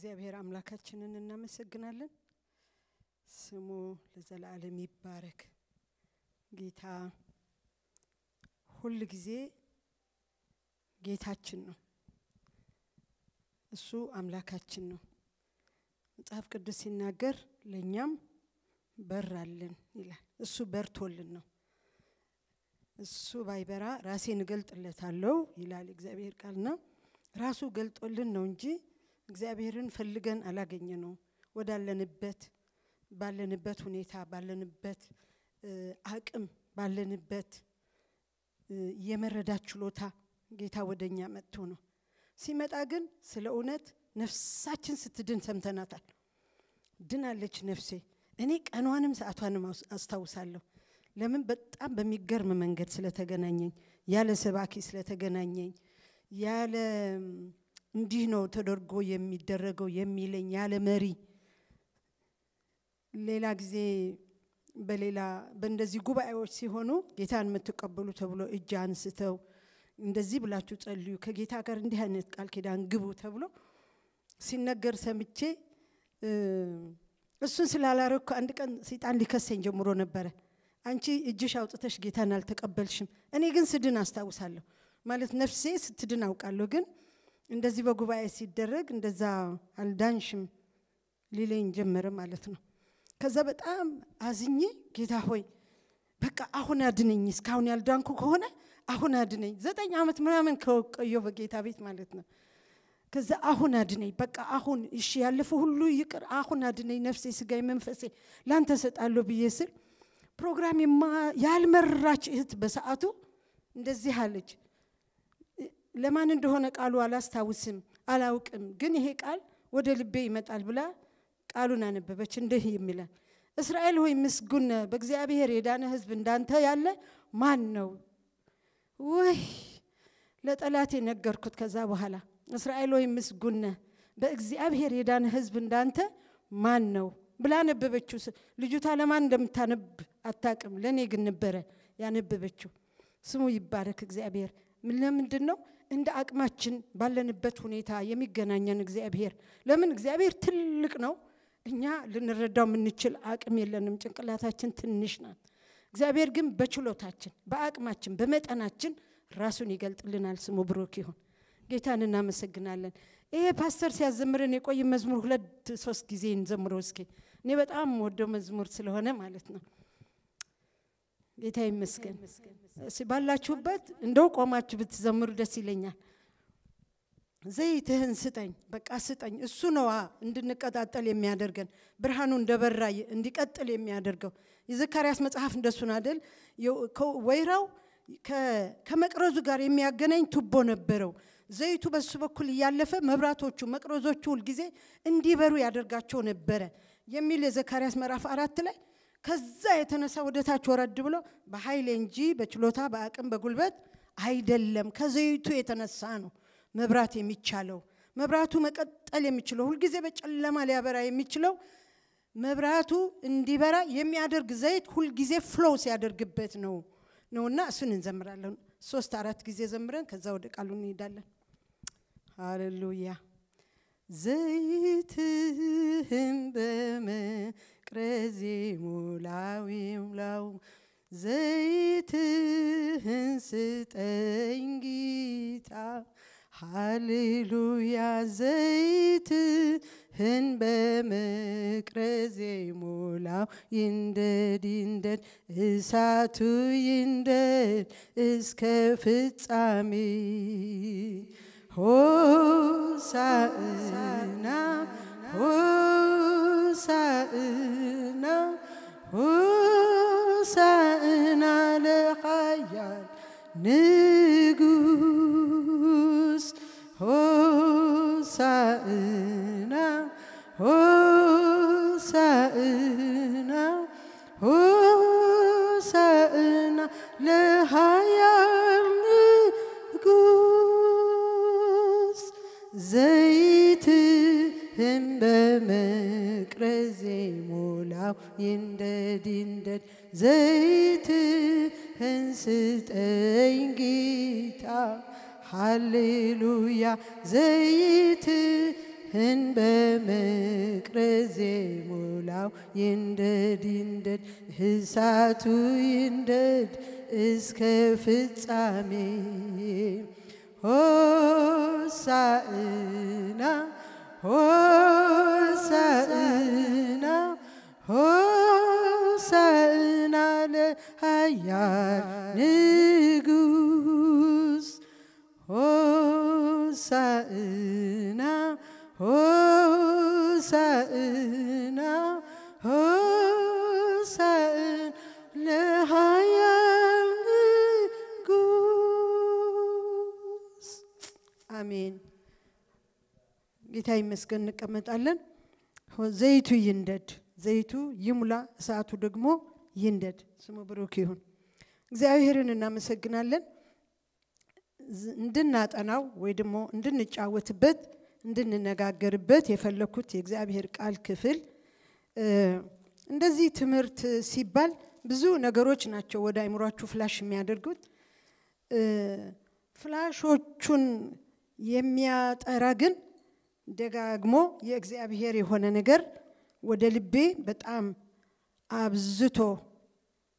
እግዚአብሔር አምላካችንን እናመሰግናለን። ስሙ ለዘላለም ይባረክ። ጌታ ሁል ጊዜ ጌታችን ነው። እሱ አምላካችን ነው። መጽሐፍ ቅዱስ ሲናገር ለእኛም በር አለን ይላል። እሱ በርቶልን ነው። እሱ ባይበራ ራሴን እገልጥለታለሁ ይላል እግዚአብሔር ቃልና ራሱ ገልጦልን ነው እንጂ እግዚአብሔርን ፈልገን አላገኘ ነው ወዳለንበት ባለንበት ሁኔታ ባለንበት አቅም ባለንበት የመረዳት ችሎታ ጌታ ወደ እኛ መጥቶ ነው። ሲመጣ ግን ስለ እውነት ነፍሳችን ስትድን ሰምተናታል። ድናለች ነፍሴ። እኔ ቀኗንም ሰዓቷንም አስታውሳለሁ። ለምን? በጣም በሚገርም መንገድ ስለተገናኘኝ፣ ያለ ሰባኪ ስለተገናኘኝ፣ ያለ እንዲህ ነው ተደርጎ የሚደረገው የሚለኝ ያለ መሪ። ሌላ ጊዜ በሌላ በእንደዚህ ጉባኤዎች ሲሆኑ ጌታን የምትቀበሉ ተብሎ እጅ አንስተው እንደዚህ ብላችሁ ጸልዩ፣ ከጌታ ጋር እንዲህ አይነት ቃል ኪዳን ግቡ ተብሎ ሲነገር ሰምቼ እሱን ስላላረግኩ አንድ ቀን ሰይጣን ሊከሰኝ ጀምሮ ነበረ። አንቺ እጅሽ አውጥተሽ ጌታን አልተቀበልሽም። እኔ ግን ስድን አስታውሳለሁ ማለት ነፍሴ ስትድን አውቃለሁ ግን እንደዚህ በጉባኤ ሲደረግ እንደዛ አልዳንሽም ሊለኝ ጀመረ ማለት ነው። ከዛ በጣም አዝኜ ጌታ ሆይ በቃ አሁን አድነኝ፣ እስካሁን ያልዳንኩ ከሆነ አሁን አድነኝ። ዘጠኝ ዓመት ምናምን ከቆየሁ በጌታ ቤት ማለት ነው። ከዛ አሁን አድነኝ፣ በቃ አሁን እሺ፣ ያለፈው ሁሉ ይቅር፣ አሁን አድነኝ፣ ነፍሴ ስጋዬ፣ መንፈሴ ላንተ ሰጣለሁ ብዬ ስል ፕሮግራም ያልመራች እህት በሰዓቱ እንደዚህ አለች። ለማን እንደሆነ ቃሉ አላስታውስም፣ አላውቅም፣ ግን ይሄ ቃል ወደ ልቤ ይመጣል ብላ ቃሉን አነበበች። እንዲህ የሚላል እስራኤል ሆይ ምስጉን በእግዚአብሔር የዳነ ሕዝብ እንዳንተ ያለ ማን ነው? ውይ ለጠላቴ ነገርኩት። ከዛ በኋላ እስራኤል ሆይ ምስጉነ በእግዚአብሔር የዳነ ሕዝብ እንዳንተ ማን ነው ብላ አነበበችው። ልጅቷ ለማን እንደምታነብ አታቅም፣ ለእኔ ግን ነበረ ያነበበችው። ስሙ ይባረክ እግዚአብሔር። ለምንድን ነው እንደ አቅማችን ባለንበት ሁኔታ የሚገናኘን እግዚአብሔር። ለምን እግዚአብሔር ትልቅ ነው፣ እኛ ልንረዳው የምንችል አቅም የለንም። ጭንቅላታችን ትንሽ ናት። እግዚአብሔር ግን በችሎታችን፣ በአቅማችን፣ በመጠናችን ራሱን ይገልጥልናል። ስሙ ብሩክ ይሁን። ጌታን እናመሰግናለን። ይሄ ፓስተር ሲያዘምርን የቆይ መዝሙር ሁለት ሶስት ጊዜ እንዘምሮ እስኪ እኔ በጣም ወደው መዝሙር ስለሆነ ማለት ነው። ጌታ ይመስገን። ባላችሁበት እንደው ቆማችሁ ብትዘምሩ ደስ ይለኛል። ዘይትህን ስጠኝ፣ በቃ ስጠኝ። እሱ ነዋ እንድንቀጣጠል የሚያደርገን ብርሃኑ እንደበራ እንዲቀጥል የሚያደርገው። የዘካርያስ መጽሐፍ እንደሱን አደል? ወይራው ከመቅረዙ ጋር የሚያገናኝ ቱቦ ነበረው። ዘይቱ በሱ በኩል እያለፈ መብራቶቹ፣ መቅረዞቹ ሁልጊዜ እንዲበሩ ያደርጋቸው ነበረ የሚል የዘካርያስ ምዕራፍ አራት ላይ ከዛ የተነሳ ወደታች ወረድ ብሎ በኃይል እንጂ በችሎታ በአቅም በጉልበት አይደለም፣ ከዘይቱ የተነሳ ነው መብራት የሚቻለው። መብራቱ መቀጠል የሚችለው ሁልጊዜ በጨለማ ሊያበራ የሚችለው መብራቱ እንዲበራ የሚያደርግ ዘይት ሁልጊዜ ፍሎ ሲያደርግበት ነው ነውና እሱን እንዘምራለን። ሶስት አራት ጊዜ ዘምረን ከዛ ወደ ቃሉ እንሄዳለን። ሃሌሉያ ዘይትህን በመ ቅረዚ ሙላዊው ላው ዘይትህን ስጠኝ ጌታ ሃሌሉያ ዘይትህን በመቅረዜ ሞላው ይንደድ ይንደድ እሳቱ ይንደድ እስከ ፍጻሜ ሆሳዕና هوسائنا هوسائنا لقيان نجوس هوسائنا هوسائنا هوسائنا لحياه በመቅረዜ ሞላው ይንደድ ይንደድ ዘይትህን ስጠኝ ጌታ ሃሌሉያ ዘይትህን በመቅረዜ ሞላው ይንደድ ይንደድ እሳቱ ይንደድ እስከ ፍጻሜ ሆሳዕና Hosanna, Hosanna lehayan negus. Hosanna, Hosanna, Hosanna lehayan negus. Amen. ጌታ ይመስገን እንቀመጣለን። ዘይቱ ይንደድ፣ ዘይቱ ይሙላ፣ እሳቱ ደግሞ ይንደድ። ስሙ ብሩክ ይሁን። እግዚአብሔርን እናመሰግናለን። እንድናጠናው ወይ ደግሞ እንድንጫወትበት እንድንነጋገርበት የፈለኩት የእግዚአብሔር ቃል ክፍል እንደዚህ ትምህርት ሲባል ብዙ ነገሮች ናቸው ወደ አይምሯችሁ ፍላሽ የሚያደርጉት። ፍላሾቹን የሚያጠራ ግን ደጋግሞ የእግዚአብሔር የሆነ ነገር ወደ ልቤ በጣም አብዝቶ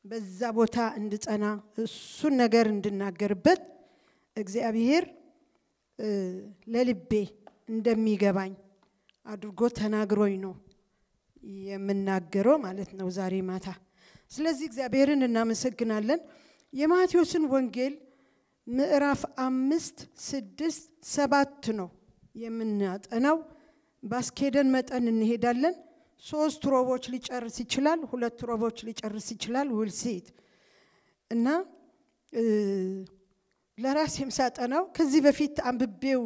በዛ ቦታ እንድጸና እሱን ነገር እንድናገርበት እግዚአብሔር ለልቤ እንደሚገባኝ አድርጎ ተናግሮኝ ነው የምናገረው ማለት ነው ዛሬ ማታ። ስለዚህ እግዚአብሔርን እናመሰግናለን። የማቴዎስን ወንጌል ምዕራፍ አምስት ስድስት ሰባት ነው የምናጠናው ባስኬደን መጠን እንሄዳለን። ሶስት ሮቦች ሊጨርስ ይችላል፣ ሁለት ሮቦች ሊጨርስ ይችላል። ሲት እና ለራሴም ሳጠናው ከዚህ በፊት አንብቤው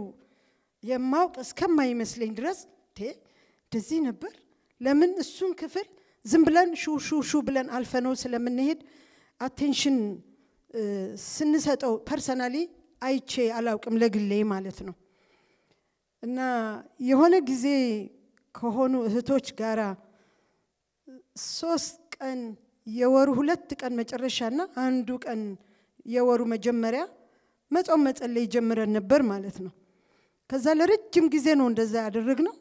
የማውቅ እስከማይመስለኝ ድረስ እንደዚህ ነበር። ለምን እሱን ክፍል ዝም ብለን ሹሹሹ ብለን አልፈነው ስለምንሄድ አቴንሽን ስንሰጠው ፐርሰናሊ አይቼ አላውቅም፣ ለግሌ ማለት ነው። እና የሆነ ጊዜ ከሆኑ እህቶች ጋራ ሶስት ቀን የወሩ ሁለት ቀን መጨረሻና አንዱ ቀን የወሩ መጀመሪያ መጾም መጸለይ ጀምረን ነበር ማለት ነው። ከዛ ለረጅም ጊዜ ነው እንደዛ ያደረግ ነው።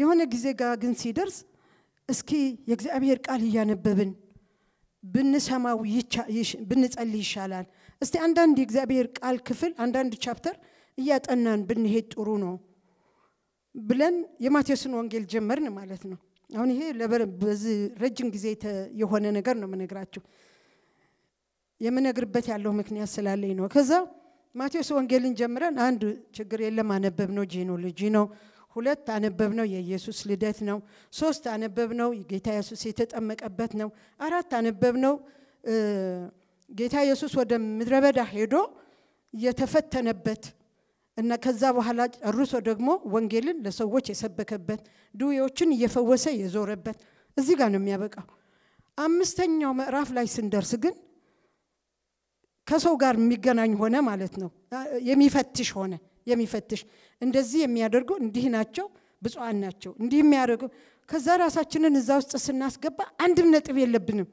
የሆነ ጊዜ ጋ ግን ሲደርስ እስኪ የእግዚአብሔር ቃል እያነበብን ብንሰማው ብንጸልይ ይሻላል። እስቲ አንዳንድ የእግዚአብሔር ቃል ክፍል አንዳንድ ቻፕተር እያጠናን ብንሄድ ጥሩ ነው ብለን የማቴዎስን ወንጌል ጀመርን ማለት ነው። አሁን ይሄ በዚህ ረጅም ጊዜ የሆነ ነገር ነው የምነግራችሁ። የምነግርበት ያለው ምክንያት ስላለኝ ነው። ከዛ ማቴዎስ ወንጌልን ጀምረን አንድ ችግር የለም አነበብ ነው ጂኖሎጂ ነው። ሁለት አነበብ ነው የኢየሱስ ልደት ነው። ሶስት አነበብ ነው ጌታ ኢየሱስ የተጠመቀበት ነው። አራት አነበብ ነው ጌታ ኢየሱስ ወደ ምድረ በዳ ሄዶ የተፈተነበት እና ከዛ በኋላ ጨርሶ ደግሞ ወንጌልን ለሰዎች የሰበከበት ድውዮችን እየፈወሰ የዞረበት እዚህ ጋር ነው የሚያበቃው። አምስተኛው ምዕራፍ ላይ ስንደርስ ግን ከሰው ጋር የሚገናኝ ሆነ ማለት ነው። የሚፈትሽ ሆነ የሚፈትሽ እንደዚህ የሚያደርጉ እንዲህ ናቸው፣ ብፁዓን ናቸው፣ እንዲህ የሚያደርጉ ከዛ ራሳችንን እዛ ውስጥ ስናስገባ አንድም ነጥብ የለብንም፣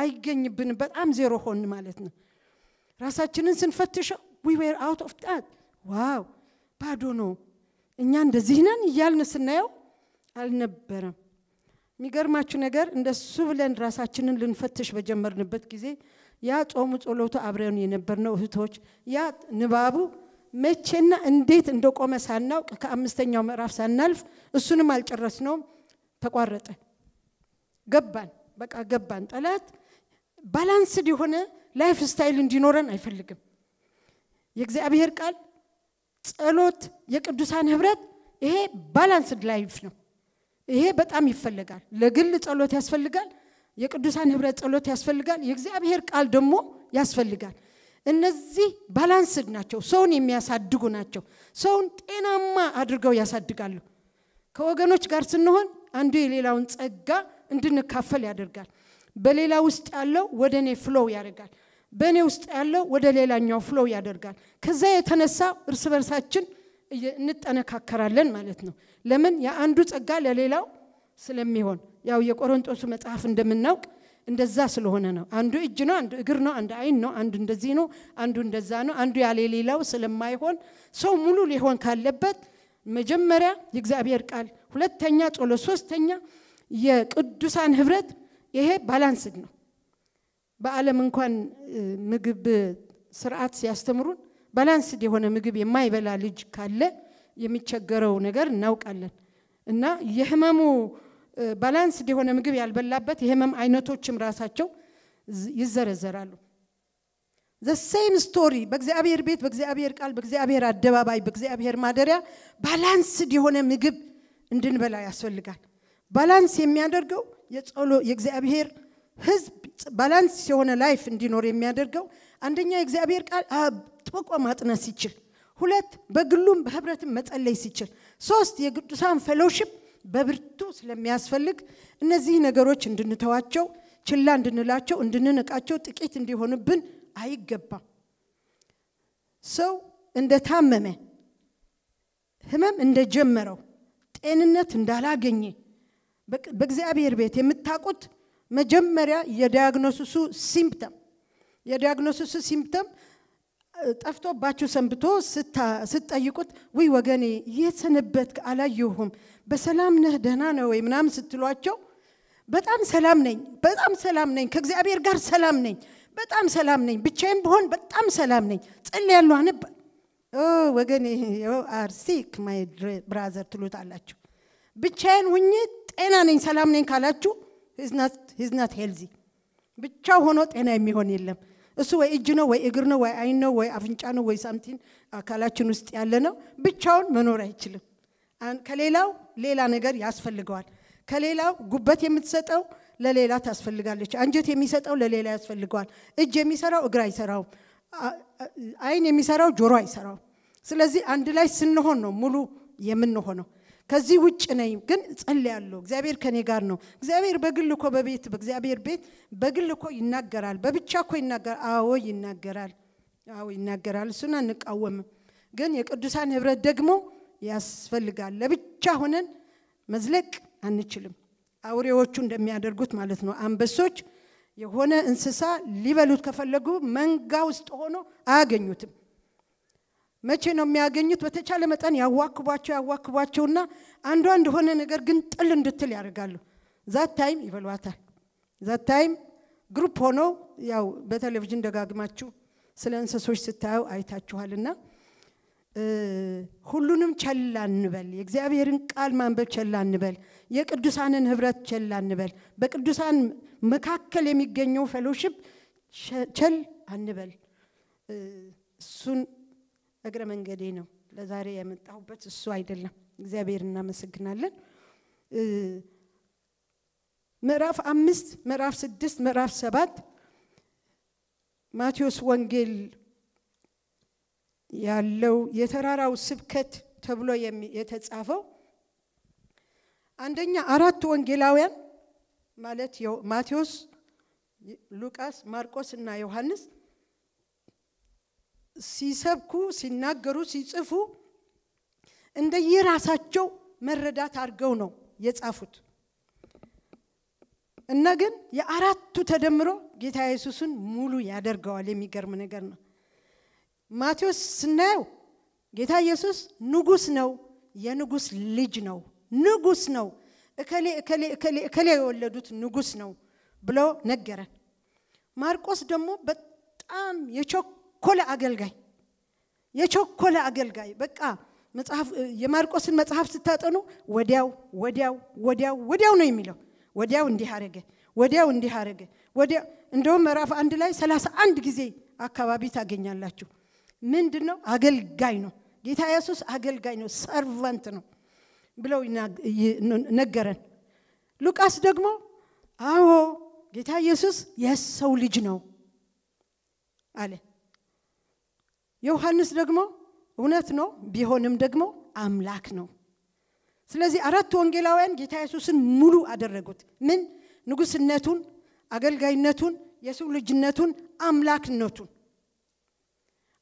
አይገኝብንም። በጣም ዜሮ ሆን ማለት ነው። ራሳችንን ስንፈትሸው ዊ ዌር አውት ኦፍ ጣት ዋው ባዶ ነው እኛ እንደዚህ ነን እያልን ስናየው አልነበረም። የሚገርማችሁ ነገር እንደሱ ብለን ራሳችንን ልንፈትሽ በጀመርንበት ጊዜ ያ ጾሙ፣ ጸሎቱ አብረን የነበርነው እህቶች፣ ያ ንባቡ መቼና እንዴት እንደቆመ ሳናውቅ ከአምስተኛው ምዕራፍ ሳናልፍ እሱንም አልጨረስነውም፣ ተቋረጠ። ገባን፣ በቃ ገባን። ጠላት ባላንስድ የሆነ ላይፍ ስታይል እንዲኖረን አይፈልግም። የእግዚአብሔር ቃል ጸሎት፣ የቅዱሳን ህብረት፣ ይሄ ባላንስድ ላይፍ ነው። ይሄ በጣም ይፈልጋል። ለግል ጸሎት ያስፈልጋል። የቅዱሳን ህብረት ጸሎት ያስፈልጋል። የእግዚአብሔር ቃል ደግሞ ያስፈልጋል። እነዚህ ባላንስድ ናቸው። ሰውን የሚያሳድጉ ናቸው። ሰውን ጤናማ አድርገው ያሳድጋሉ። ከወገኖች ጋር ስንሆን አንዱ የሌላውን ጸጋ እንድንካፈል ያደርጋል። በሌላ ውስጥ ያለው ወደ እኔ ፍሎው ያደርጋል። በእኔ ውስጥ ያለው ወደ ሌላኛው ፍሎው ያደርጋል። ከዛ የተነሳ እርስ በርሳችን እንጠነካከራለን ማለት ነው። ለምን የአንዱ ጸጋ ለሌላው ስለሚሆን ያው የቆሮንጦሱ መጽሐፍ እንደምናውቅ እንደዛ ስለሆነ ነው። አንዱ እጅ ነው፣ አንዱ እግር ነው፣ አንዱ አይን ነው፣ አንዱ እንደዚህ ነው፣ አንዱ እንደዛ ነው፣ አንዱ ያለ ሌላው ስለማይሆን ሰው ሙሉ ሊሆን ካለበት መጀመሪያ የእግዚአብሔር ቃል፣ ሁለተኛ ጸሎት፣ ሶስተኛ የቅዱሳን ህብረት። ይሄ ባላንስድ ነው። በዓለም እንኳን ምግብ ስርዓት ሲያስተምሩን ባላንስድ የሆነ ምግብ የማይበላ ልጅ ካለ የሚቸገረው ነገር እናውቃለን እና የህመሙ ባላንስድ የሆነ ምግብ ያልበላበት የህመም አይነቶችም ራሳቸው ይዘረዘራሉ። ሴም ስቶሪ በእግዚአብሔር ቤት፣ በእግዚአብሔር ቃል፣ በእግዚአብሔር አደባባይ፣ በእግዚአብሔር ማደሪያ ባላንስድ የሆነ ምግብ እንድንበላ ያስፈልጋል። ባላንስ የሚያደርገው የጸሎ የእግዚአብሔር ህዝብ ባላንስ የሆነ ላይፍ እንዲኖር የሚያደርገው አንደኛ የእግዚአብሔር ቃል ጥብቆ ማጥናት ሲችል፣ ሁለት በግሉም በህብረትም መጸለይ ሲችል፣ ሶስት የቅዱሳን ፌሎውሺፕ በብርቱ ስለሚያስፈልግ እነዚህ ነገሮች እንድንተዋቸው፣ ችላ እንድንላቸው፣ እንድንንቃቸው፣ ጥቂት እንዲሆንብን አይገባም። ሰው እንደታመመ ህመም እንደጀመረው ጤንነት እንዳላገኘ በእግዚአብሔር ቤት የምታውቁት መጀመሪያ የዲያግኖሲሱ ሲምፕተም የዲያግኖሲሱ ሲምፕተም ጠፍቶባችሁ ሰንብቶ ስትጠይቁት ውይ ወገኔ የት ሰነበትክ አላየሁም በሰላም ነህ ደህና ነው ወይ ምናምን ስትሏቸው በጣም ሰላም ነኝ በጣም ሰላም ነኝ ከእግዚአብሔር ጋር ሰላም ነኝ በጣም ሰላም ነኝ ብቻዬም ብሆን በጣም ሰላም ነኝ ጽል ያሉ አነባ ወገኔ አርሲክ ማይ ብራዘር አላችሁ ብቻዬን ሁኜ ጤና ነኝ ሰላም ነኝ ካላችሁ ሂዝ ናት ሄልዚ ብቻ ሆኖ ጤና የሚሆን የለም እሱ ወይ እጅ ነው ወይ እግር ነው ወይ አይን ነው ወይ አፍንጫ ነው ወይ ሳምቲን አካላችን ውስጥ ያለ ነው ብቻውን መኖር አይችልም ከሌላው ሌላ ነገር ያስፈልገዋል ከሌላው ጉበት የምትሰጠው ለሌላ ታስፈልጋለች አንጀት የሚሰጠው ለሌላ ያስፈልገዋል እጅ የሚሰራው እግር አይሰራውም አይን የሚሰራው ጆሮ አይሰራውም ስለዚህ አንድ ላይ ስንሆን ነው ሙሉ የምንሆነው ከዚህ ውጭ ነኝ፣ ግን ጸልያለሁ። እግዚአብሔር ከኔ ጋር ነው። እግዚአብሔር በግል እኮ በቤት በእግዚአብሔር ቤት በግል እኮ ይናገራል። በብቻ እኮ ይናገራል። አዎ ይናገራል። አዎ ይናገራል። እሱን አንቃወምም። ግን የቅዱሳን ህብረት ደግሞ ያስፈልጋል። ለብቻ ሆነን መዝለቅ አንችልም። አውሬዎቹ እንደሚያደርጉት ማለት ነው። አንበሶች የሆነ እንስሳ ሊበሉት ከፈለጉ መንጋ ውስጥ ሆኖ አያገኙትም። መቼ ነው የሚያገኙት? በተቻለ መጠን ያዋክቧቸው ያዋክቧቸውና አንዷ እንደሆነ ነገር ግን ጥል እንድትል ያደርጋሉ። ዛት ታይም ይበሏታል። ዛት ታይም ግሩፕ ሆነው ያው በቴሌቪዥን ደጋግማችሁ ስለ እንስሶች ስታዩ አይታችኋልና ሁሉንም ቸላ እንበል። የእግዚአብሔርን ቃል ማንበብ ቸላ እንበል። የቅዱሳንን ህብረት ቸላ እንበል። በቅዱሳን መካከል የሚገኘው ፌሎሽፕ ቸል አንበል። እሱን እግረ መንገዴ ነው። ለዛሬ የመጣሁበት እሱ አይደለም። እግዚአብሔር እናመሰግናለን። ምዕራፍ አምስት ምዕራፍ ስድስት ምዕራፍ ሰባት ማቴዎስ ወንጌል ያለው የተራራው ስብከት ተብሎ የተጻፈው አንደኛ አራቱ ወንጌላውያን ማለት ማቴዎስ፣ ሉቃስ፣ ማርቆስ እና ዮሐንስ ሲሰብኩ፣ ሲናገሩ፣ ሲጽፉ እንደየራሳቸው መረዳት አድርገው ነው የጻፉት እና ግን የአራቱ ተደምሮ ጌታ ኢየሱስን ሙሉ ያደርገዋል። የሚገርም ነገር ነው። ማቴዎስ ስናየው ጌታ ኢየሱስ ንጉስ ነው፣ የንጉስ ልጅ ነው፣ ንጉስ ነው፣ እከሌ እከሌ እከሌ እከሌ የወለዱት ንጉስ ነው ብሎ ነገረን። ማርቆስ ደግሞ በጣም የቾክ የቸኮለ አገልጋይ የቸኮለ አገልጋይ በቃ መጽሐፍ የማርቆስን መጽሐፍ ስታጠኑ ወዲያው ወዲያው ወዲያው ወዲያው ነው የሚለው ወዲያው እንዲህ አረገ ወዲያው እንዲህ አረገ ወዲያ እንደውም ምዕራፍ አንድ ላይ ሰላሳ አንድ ጊዜ አካባቢ ታገኛላችሁ ምንድን ነው አገልጋይ ነው ጌታ ኢየሱስ አገልጋይ ነው ሰርቫንት ነው ብለው ነገረን ሉቃስ ደግሞ አዎ ጌታ ኢየሱስ የሰው ልጅ ነው አለ ዮሐንስ ደግሞ እውነት ነው፣ ቢሆንም ደግሞ አምላክ ነው። ስለዚህ አራት ወንጌላውያን ጌታ የሱስን ሙሉ አደረጉት። ምን ንጉስነቱን፣ አገልጋይነቱን፣ የሰው ልጅነቱን፣ አምላክነቱን።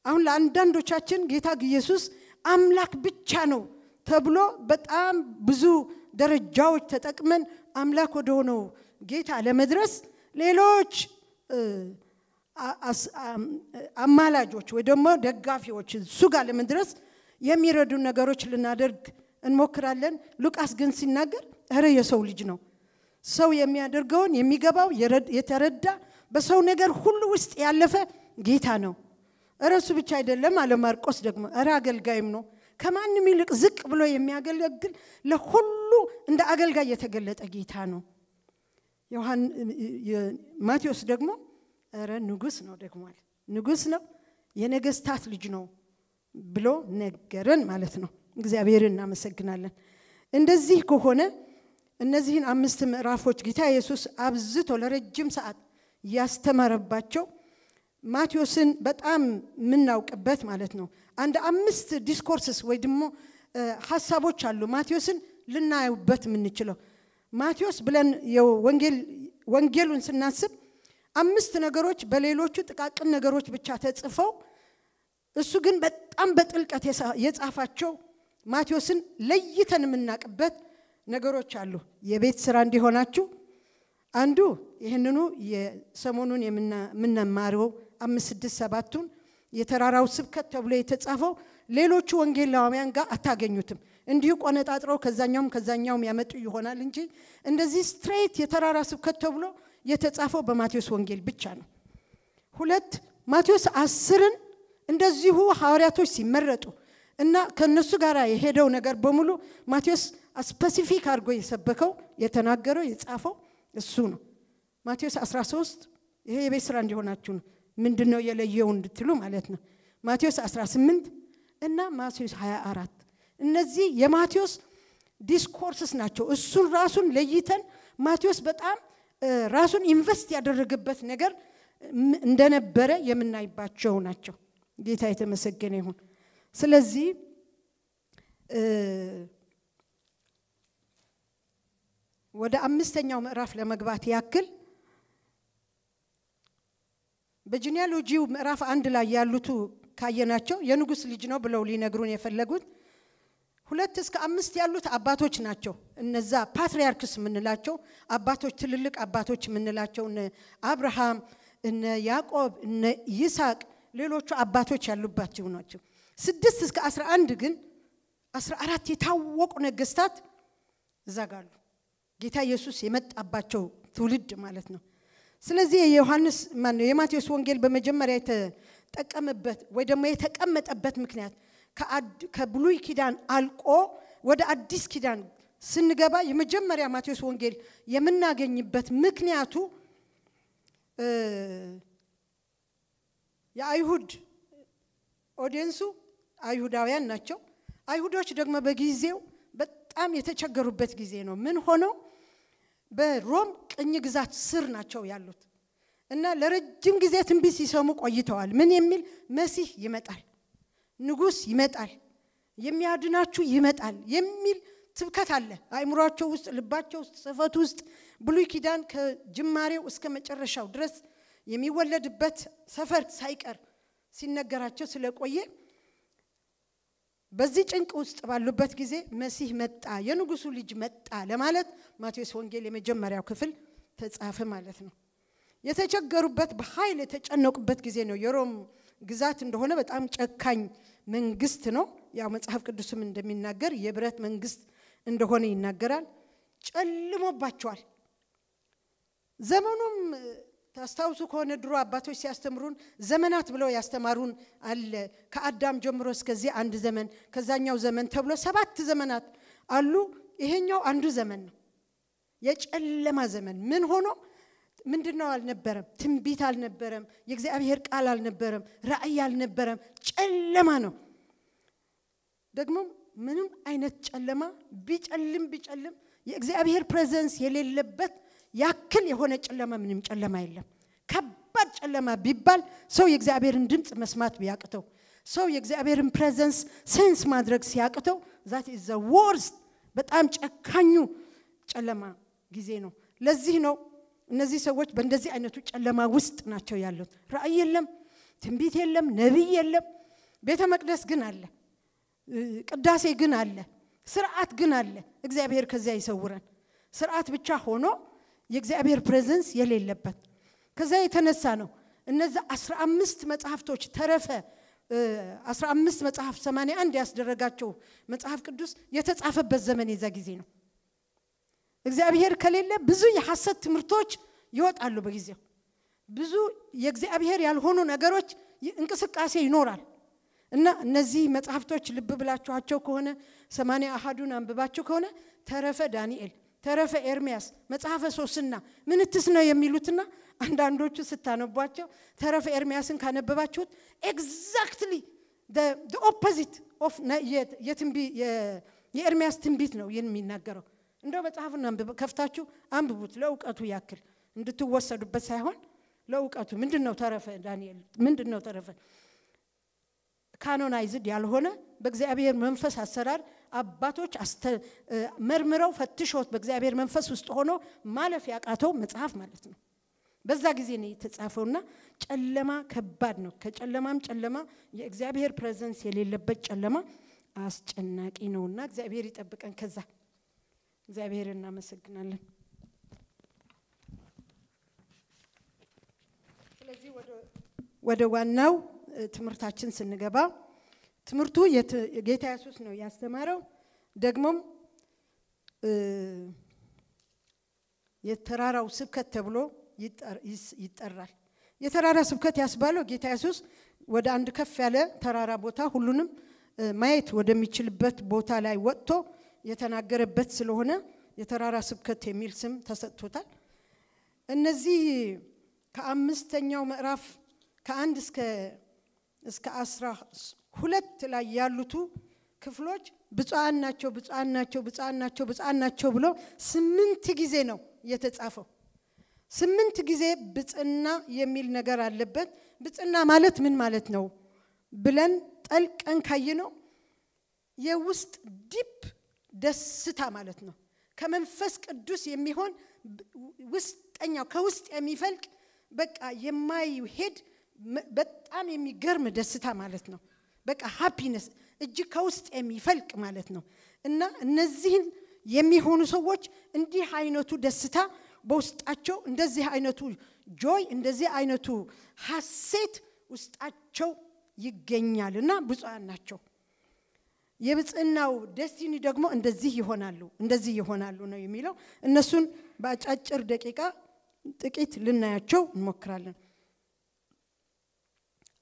አሁን ለአንዳንዶቻችን ጌታ ኢየሱስ አምላክ ብቻ ነው ተብሎ በጣም ብዙ ደረጃዎች ተጠቅመን አምላክ ወደሆነው ጌታ ለመድረስ ሌሎች አማላጆች ወይ ደግሞ ደጋፊዎች እሱ ጋር ለመድረስ የሚረዱ ነገሮች ልናደርግ እንሞክራለን። ሉቃስ ግን ሲናገር እረ የሰው ልጅ ነው ሰው የሚያደርገውን የሚገባው የተረዳ በሰው ነገር ሁሉ ውስጥ ያለፈ ጌታ ነው። እረሱ ብቻ አይደለም አለ ማርቆስ ደግሞ እረ አገልጋይም ነው። ከማንም ይልቅ ዝቅ ብሎ የሚያገለግል ለሁሉ እንደ አገልጋይ የተገለጠ ጌታ ነው። ማቴዎስ ደግሞ እረ ንጉስ ነው ደግሟል ንጉስ ነው የነገስታት ልጅ ነው ብሎ ነገረን ማለት ነው እግዚአብሔር እናመሰግናለን እንደዚህ ከሆነ እነዚህን አምስት ምዕራፎች ጌታ ኢየሱስ አብዝቶ ለረጅም ሰዓት ያስተማረባቸው ማቴዎስን በጣም የምናውቅበት ማለት ነው አንድ አምስት ዲስኮርስስ ወይ ደግሞ ሀሳቦች አሉ ማቴዎስን ልናዩበት የምንችለው ማቴዎስ ብለን ወንጌሉን ስናስብ አምስት ነገሮች በሌሎቹ ጥቃቅን ነገሮች ብቻ ተጽፈው እሱ ግን በጣም በጥልቀት የጻፋቸው ማቴዎስን ለይተን የምናቅበት ነገሮች አሉ። የቤት ስራ እንዲሆናችሁ አንዱ ይህንኑ የሰሞኑን የምንማረው አምስት ስድስት ሰባቱን የተራራው ስብከት ተብሎ የተጻፈው ሌሎቹ ወንጌላውያን ጋር አታገኙትም። እንዲሁ ቆነጣጥረው ከዛኛውም ከዛኛውም ያመጡ ይሆናል እንጂ እንደዚህ ስትሬት የተራራ ስብከት ተብሎ የተጻፈው በማቴዎስ ወንጌል ብቻ ነው። ሁለት ማቴዎስ አስርን እንደዚሁ ሐዋርያቶች ሲመረጡ እና ከእነሱ ጋር የሄደው ነገር በሙሉ ማቴዎስ ስፐሲፊክ አድርጎ የሰበከው የተናገረው የጻፈው እሱ ነው። ማቴዎስ 13 ይሄ የቤት ስራ እንዲሆናችሁ ነው። ምንድን ነው የለየው እንድትሉ ማለት ነው። ማቴዎስ 18 እና ማቴዎስ 24 እነዚህ የማቴዎስ ዲስኮርስስ ናቸው። እሱን ራሱን ለይተን ማቴዎስ በጣም ራሱን ኢንቨስት ያደረገበት ነገር እንደነበረ የምናይባቸው ናቸው። ጌታ የተመሰገነ ይሁን። ስለዚህ ወደ አምስተኛው ምዕራፍ ለመግባት ያክል በጂኒያሎጂው ምዕራፍ አንድ ላይ ያሉቱ ካየናቸው የንጉስ ልጅ ነው ብለው ሊነግሩን የፈለጉት ሁለት እስከ አምስት ያሉት አባቶች ናቸው። እነዛ ፓትሪያርክስ የምንላቸው አባቶች፣ ትልልቅ አባቶች የምንላቸው እነ አብርሃም፣ እነ ያዕቆብ፣ እነ ይስሐቅ ሌሎቹ አባቶች ያሉባቸው ናቸው። ስድስት እስከ አስራ አንድ ግን አስራ አራት የታወቁ ነገስታት እዛ ጋሉ ጌታ ኢየሱስ የመጣባቸው ትውልድ ማለት ነው። ስለዚህ የዮሐንስ ማነው የማቴዎስ ወንጌል በመጀመሪያ የተጠቀመበት ወይ ደግሞ የተቀመጠበት ምክንያት ከብሉይ ኪዳን አልቆ ወደ አዲስ ኪዳን ስንገባ የመጀመሪያ ማቴዎስ ወንጌል የምናገኝበት ምክንያቱ የአይሁድ ኦዲየንሱ አይሁዳውያን ናቸው። አይሁዶች ደግሞ በጊዜው በጣም የተቸገሩበት ጊዜ ነው። ምን ሆነው በሮም ቅኝ ግዛት ስር ናቸው ያሉት እና ለረጅም ጊዜ ትንቢት ሲሰሙ ቆይተዋል። ምን የሚል መሲህ ይመጣል ንጉስ ይመጣል፣ የሚያድናችሁ ይመጣል የሚል ትብከት አለ አእምሯቸው ውስጥ፣ ልባቸው ውስጥ፣ ጽፈት ውስጥ ብሉይ ኪዳን ከጅማሬው እስከ መጨረሻው ድረስ የሚወለድበት ሰፈር ሳይቀር ሲነገራቸው ስለቆየ በዚህ ጭንቅ ውስጥ ባሉበት ጊዜ መሲህ መጣ፣ የንጉሱ ልጅ መጣ ለማለት ማቴዎስ ወንጌል የመጀመሪያው ክፍል ተጻፈ ማለት ነው። የተቸገሩበት በኃይል የተጨነቁበት ጊዜ ነው። የሮም ግዛት እንደሆነ በጣም ጨካኝ መንግስት ነው። ያው መጽሐፍ ቅዱስም እንደሚናገር የብረት መንግስት እንደሆነ ይናገራል። ጨልሞባቸዋል። ዘመኑም ታስታውሱ ከሆነ ድሮ አባቶች ሲያስተምሩን ዘመናት ብለው ያስተማሩን አለ። ከአዳም ጀምሮ እስከዚህ አንድ ዘመን፣ ከዛኛው ዘመን ተብሎ ሰባት ዘመናት አሉ። ይሄኛው አንዱ ዘመን ነው፣ የጨለማ ዘመን ምን ሆኖ ምንድን ነው አልነበረም፣ ትንቢት አልነበረም፣ የእግዚአብሔር ቃል አልነበረም፣ ራእይ አልነበረም። ጨለማ ነው። ደግሞ ምንም አይነት ጨለማ ቢጨልም ቢጨልም የእግዚአብሔር ፕሬዘንስ የሌለበት ያክል የሆነ ጨለማ ምንም ጨለማ የለም። ከባድ ጨለማ ቢባል ሰው የእግዚአብሔርን ድምፅ መስማት ቢያቅተው፣ ሰው የእግዚአብሔርን ፕሬዘንስ ሴንስ ማድረግ ሲያቅተው ዛት ዘ ወርስ በጣም ጨካኙ ጨለማ ጊዜ ነው። ለዚህ ነው እነዚህ ሰዎች በእንደዚህ አይነቱ ጨለማ ውስጥ ናቸው ያሉት። ራእይ የለም፣ ትንቢት የለም፣ ነቢይ የለም። ቤተ መቅደስ ግን አለ፣ ቅዳሴ ግን አለ፣ ስርዓት ግን አለ። እግዚአብሔር ከዚያ ይሰውረን። ስርዓት ብቻ ሆኖ የእግዚአብሔር ፕሬዘንስ የሌለበት ከዚያ የተነሳ ነው እነዚ 15 መጽሐፍቶች ተረፈ 15 መጽሐፍ አንድ ያስደረጋቸው መጽሐፍ ቅዱስ የተጻፈበት ዘመን የዛ ጊዜ ነው። እግዚአብሔር ከሌለ ብዙ የሐሰት ትምህርቶች ይወጣሉ። በጊዜው ብዙ የእግዚአብሔር ያልሆኑ ነገሮች እንቅስቃሴ ይኖራል እና እነዚህ መጽሐፍቶች ልብ ብላችኋቸው ከሆነ ሰማንያ አሃዱን አንብባቸው ከሆነ ተረፈ ዳንኤል፣ ተረፈ ኤርሚያስ፣ መጽሐፈ ሶስና ምንትስ ነው የሚሉትና አንዳንዶቹ ስታነቧቸው ተረፈ ኤርሚያስን ካነበባችሁት ኤግዛክትሊ ኦፖዚት የኤርሚያስ ትንቢት ነው ይህን የሚናገረው እንደው መጽሐፍን አንብብ ከፍታችሁ አንብቡት ለእውቀቱ ያክል እንድትወሰዱበት ሳይሆን ለእውቀቱ ምንድን ነው ተረፈ ዳንኤል ምንድን ነው ተረፈ ካኖናይዝድ ያልሆነ በእግዚአብሔር መንፈስ አሰራር አባቶች መርምረው ፈትሾት በእግዚአብሔር መንፈስ ውስጥ ሆኖ ማለፍ ያቃተው መጽሐፍ ማለት ነው በዛ ጊዜ ነው የተጻፈውና ጨለማ ከባድ ነው ከጨለማም ጨለማ የእግዚአብሔር ፕሬዘንስ የሌለበት ጨለማ አስጨናቂ ነውና እግዚአብሔር ይጠብቀን ከዛ እግዚአብሔር እናመሰግናለን። ስለዚህ ወደ ዋናው ትምህርታችን ስንገባ ትምህርቱ ጌታ ያሱስ ነው ያስተማረው። ደግሞም የተራራው ስብከት ተብሎ ይጠራል። የተራራ ስብከት ያስባለው ጌታ ያሱስ ወደ አንድ ከፍ ያለ ተራራ ቦታ ሁሉንም ማየት ወደሚችልበት ቦታ ላይ ወጥቶ የተናገረበት ስለሆነ የተራራ ስብከት የሚል ስም ተሰጥቶታል። እነዚህ ከአምስተኛው ምዕራፍ ከአንድ እስከ እስከ አስራ ሁለት ላይ ያሉቱ ክፍሎች ብፁዓን ናቸው ብፁዓን ናቸው ብፁዓን ናቸው ብፁዓን ናቸው ብሎ ስምንት ጊዜ ነው የተጻፈው። ስምንት ጊዜ ብፅና የሚል ነገር አለበት። ብፅና ማለት ምን ማለት ነው ብለን ጠልቀን ካየ ነው የውስጥ ዲፕ ደስታ ማለት ነው። ከመንፈስ ቅዱስ የሚሆን ውስጠኛው ከውስጥ የሚፈልቅ በቃ የማይሄድ በጣም የሚገርም ደስታ ማለት ነው። በቃ ሃፒነስ እጅግ ከውስጥ የሚፈልቅ ማለት ነው እና እነዚህን የሚሆኑ ሰዎች እንዲህ አይነቱ ደስታ በውስጣቸው እንደዚህ አይነቱ ጆይ እንደዚህ አይነቱ ሀሴት ውስጣቸው ይገኛል እና ብፁዓን ናቸው። የብጽህናው ደስቲኒ ደግሞ እንደዚህ ይሆናሉ እንደዚህ ይሆናሉ ነው የሚለው። እነሱን በአጫጭር ደቂቃ ጥቂት ልናያቸው እንሞክራለን።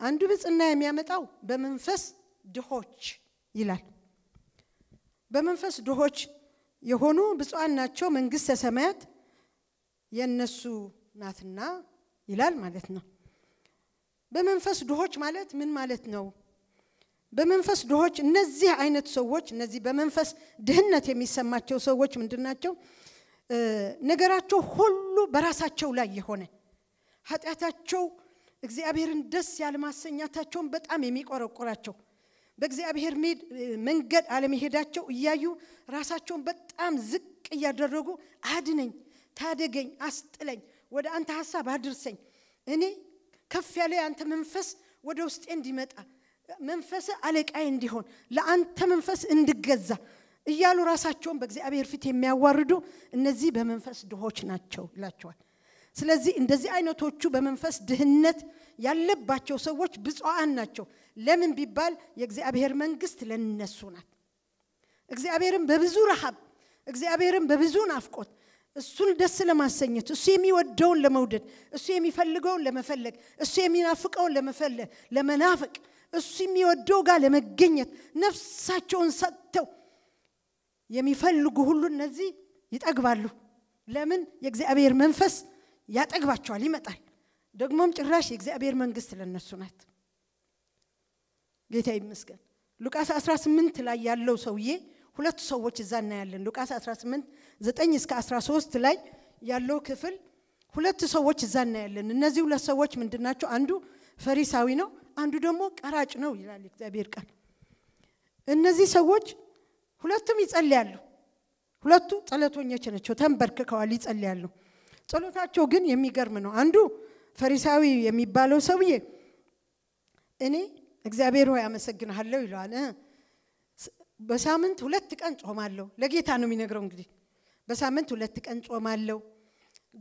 አንዱ ብፅና የሚያመጣው በመንፈስ ድሆች ይላል። በመንፈስ ድሆች የሆኑ ብፁዓን ናቸው መንግስተ ሰማያት የእነሱ ናትና ይላል ማለት ነው። በመንፈስ ድሆች ማለት ምን ማለት ነው በመንፈስ ድሆች እነዚህ አይነት ሰዎች እነዚህ በመንፈስ ድህነት የሚሰማቸው ሰዎች ምንድን ናቸው ነገራቸው ሁሉ በራሳቸው ላይ የሆነ ኃጢአታቸው እግዚአብሔርን ደስ ያለማሰኛታቸውን በጣም የሚቆረቆራቸው በእግዚአብሔር መንገድ አለመሄዳቸው እያዩ ራሳቸውን በጣም ዝቅ እያደረጉ አድነኝ ታደገኝ አስጥለኝ ወደ አንተ ሀሳብ አድርሰኝ እኔ ከፍ ያለ የአንተ መንፈስ ወደ ውስጤ እንዲመጣ መንፈስ አለቃይ እንዲሆን ለአንተ መንፈስ እንድገዛ እያሉ ራሳቸውን በእግዚአብሔር ፊት የሚያዋርዱ እነዚህ በመንፈስ ድሆች ናቸው ይላቸዋል። ስለዚህ እንደዚህ አይነቶቹ በመንፈስ ድህነት ያለባቸው ሰዎች ብፁዓን ናቸው። ለምን ቢባል የእግዚአብሔር መንግስት ለነሱ ናት። እግዚአብሔርን በብዙ ረሃብ፣ እግዚአብሔርን በብዙ ናፍቆት፣ እሱን ደስ ለማሰኘት፣ እሱ የሚወደውን ለመውደድ፣ እሱ የሚፈልገውን ለመፈለግ፣ እሱ የሚናፍቀውን ለመፈለግ ለመናፍቅ እሱ የሚወደው ጋር ለመገኘት ነፍሳቸውን ሰጥተው የሚፈልጉ ሁሉ እነዚህ ይጠግባሉ። ለምን? የእግዚአብሔር መንፈስ ያጠግባቸዋል፣ ይመጣል። ደግሞም ጭራሽ የእግዚአብሔር መንግስት ለነሱ ናት። ጌታ ይመስገን። ሉቃስ 18 ላይ ያለው ሰውዬ ሁለቱ ሰዎች እዛ እናያለን። ሉቃስ 18 9 እስከ 13 ላይ ያለው ክፍል ሁለት ሰዎች እዛ እናያለን። እነዚህ ሁለት ሰዎች ምንድናቸው? አንዱ ፈሪሳዊ ነው፣ አንዱ ደግሞ ቀራጭ ነው ይላል እግዚአብሔር ቃል። እነዚህ ሰዎች ሁለቱም ይጸልያሉ። ሁለቱ ጸሎተኞች ናቸው፣ ተንበርክከዋል፣ ይጸልያሉ። ጸሎታቸው ግን የሚገርም ነው። አንዱ ፈሪሳዊ የሚባለው ሰውዬ እኔ እግዚአብሔር ሆይ አመሰግንሃለሁ ይለዋል። በሳምንት ሁለት ቀን ጾማለሁ። ለጌታ ነው የሚነግረው እንግዲህ በሳምንት ሁለት ቀን ጾማለሁ፣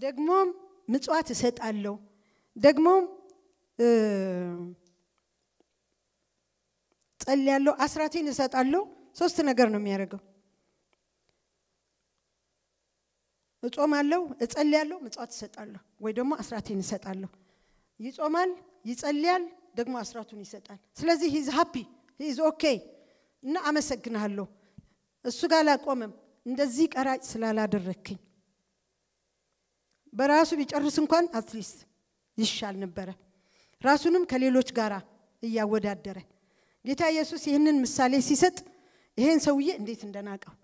ደግሞም ምጽዋት እሰጣለሁ፣ ደግሞም ጸልያለሁ፣ አስራቴን እሰጣለሁ። ሶስት ነገር ነው የሚያደርገው። እጾማለሁ፣ እጸልያለሁ፣ ምጽዋት እሰጣለሁ ወይ ደግሞ አስራቴን እሰጣለሁ። ይጾማል፣ ይጸልያል፣ ደግሞ አስራቱን ይሰጣል። ስለዚህ ሂዝ ሀፒ ሂዝ ኦኬ እና አመሰግናለሁ እሱ ጋር አላቆመም። እንደዚህ ቀራጭ ስላላደረክኝ በራሱ ቢጨርስ እንኳን አትሊስት ይሻል ነበረ። ራሱንም ከሌሎች ጋር እያወዳደረ ጌታ ኢየሱስ ይህንን ምሳሌ ሲሰጥ ይሄን ሰውዬ እንዴት እንደናቀው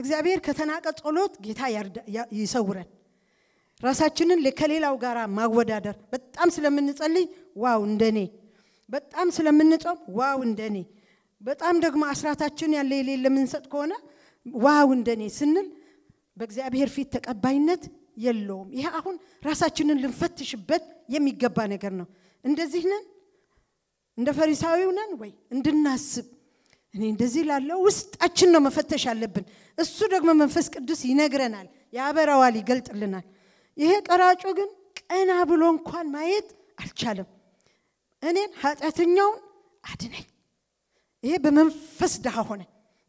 እግዚአብሔር ከተናቀ ጸሎት ጌታ ይሰውረን። ራሳችንን ከሌላው ጋር ማወዳደር በጣም ስለምንጸልይ ዋው እንደኔ፣ በጣም ስለምንጾም ዋው እንደኔ፣ በጣም ደግሞ አስራታችን ያለ የሌለ ለምንሰጥ ከሆነ ዋው እንደኔ ስንል በእግዚአብሔር ፊት ተቀባይነት የለውም። ይሄ አሁን ራሳችንን ልንፈትሽበት የሚገባ ነገር ነው። እንደዚህ ነን እንደ ፈሪሳዊው ነን ወይ እንድናስብ እኔ እንደዚህ ላለው ውስጣችን ነው መፈተሽ አለብን እሱ ደግሞ መንፈስ ቅዱስ ይነግረናል ያበራዋል ይገልጥልናል ይሄ ቀራጮ ግን ቀና ብሎ እንኳን ማየት አልቻለም እኔን ኃጢአተኛውን አድነኝ ይሄ በመንፈስ ድሃ ሆነ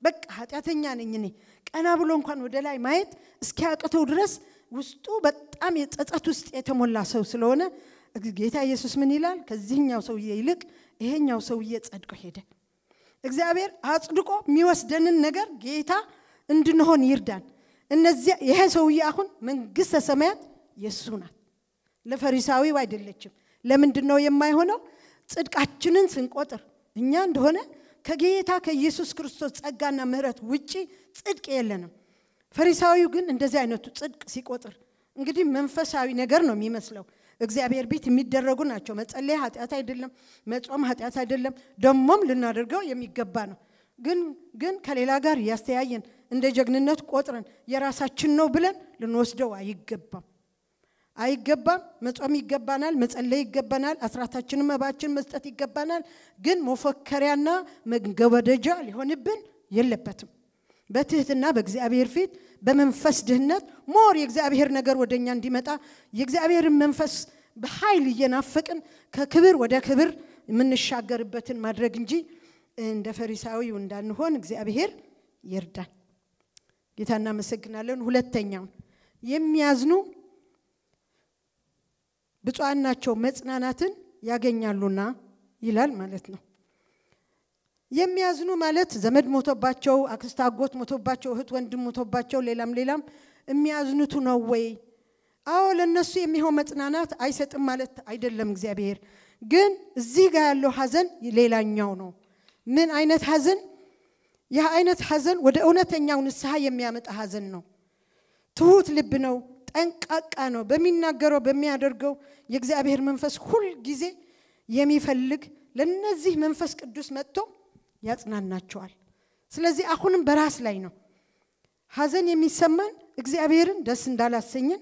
በቃ ኃጢአተኛ ነኝ እኔ ቀና ብሎ እንኳን ወደ ላይ ማየት እስኪያቅተው ድረስ ውስጡ በጣም የጸጸት ውስጥ የተሞላ ሰው ስለሆነ ጌታ ኢየሱስ ምን ይላል ከዚህኛው ሰውዬ ይልቅ ይሄኛው ሰውዬ ጸድቆ ሄደ። እግዚአብሔር አጽድቆ የሚወስደንን ነገር ጌታ እንድንሆን ይርዳን። እነዚያ ይሄ ሰውዬ አሁን መንግስተ ሰማያት የእሱ ናት፣ ለፈሪሳዊው አይደለችም። ለምንድን ነው የማይሆነው? ጽድቃችንን ስንቆጥር እኛ እንደሆነ ከጌታ ከኢየሱስ ክርስቶስ ጸጋና ምህረት ውጪ ጽድቅ የለንም። ፈሪሳዊው ግን እንደዚህ አይነቱ ጽድቅ ሲቆጥር እንግዲህ መንፈሳዊ ነገር ነው የሚመስለው። እግዚአብሔር ቤት የሚደረጉ ናቸው። መጸለይ ኃጢአት አይደለም፣ መጾም ኃጢአት አይደለም፣ ደሞም ልናደርገው የሚገባ ነው። ግን ግን ከሌላ ጋር እያስተያየን እንደ ጀግንነት ቆጥረን የራሳችን ነው ብለን ልንወስደው አይገባም አይገባም። መጾም ይገባናል፣ መጸለይ ይገባናል፣ አስራታችንን መባችን መስጠት ይገባናል። ግን መፎከሪያና መገበደጃ ሊሆንብን የለበትም። በትህትና በእግዚአብሔር ፊት በመንፈስ ድህነት ሞር የእግዚአብሔር ነገር ወደ እኛ እንዲመጣ የእግዚአብሔርን መንፈስ በኃይል እየናፈቅን ከክብር ወደ ክብር የምንሻገርበትን ማድረግ እንጂ እንደ ፈሪሳዊው እንዳንሆን እግዚአብሔር ይርዳን። ጌታ እናመሰግናለን። ሁለተኛውን የሚያዝኑ ብፁዓን ናቸው መጽናናትን ያገኛሉና ይላል ማለት ነው። የሚያዝኑ ማለት ዘመድ ሞቶባቸው፣ አክስት አጎት ሞቶባቸው፣ እህት ወንድም ሞቶባቸው፣ ሌላም ሌላም የሚያዝኑቱ ነው ወይ? አዎ ለእነሱ የሚሆን መጽናናት አይሰጥም ማለት አይደለም። እግዚአብሔር ግን እዚህ ጋር ያለው ሀዘን ሌላኛው ነው። ምን አይነት ሀዘን? ይህ አይነት ሀዘን ወደ እውነተኛው ንስሐ የሚያመጣ ሀዘን ነው። ትሁት ልብ ነው። ጠንቃቃ ነው። በሚናገረው በሚያደርገው የእግዚአብሔር መንፈስ ሁል ጊዜ የሚፈልግ ለነዚህ መንፈስ ቅዱስ መጥቶ ያጽናናቸዋል። ስለዚህ አሁንም በራስ ላይ ነው ሀዘን የሚሰማን እግዚአብሔርን ደስ እንዳላሰኘን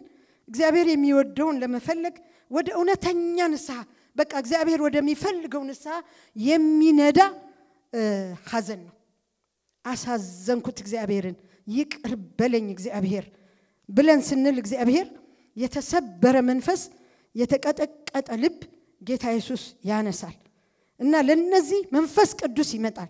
እግዚአብሔር የሚወደውን ለመፈለግ ወደ እውነተኛ ንስሐ በቃ እግዚአብሔር ወደሚፈልገው ንስሐ የሚነዳ ሀዘን ነው። አሳዘንኩት እግዚአብሔርን፣ ይቅር በለኝ እግዚአብሔር ብለን ስንል እግዚአብሔር የተሰበረ መንፈስ፣ የተቀጠቀጠ ልብ ጌታ ኢየሱስ ያነሳል። እና ለነዚህ መንፈስ ቅዱስ ይመጣል።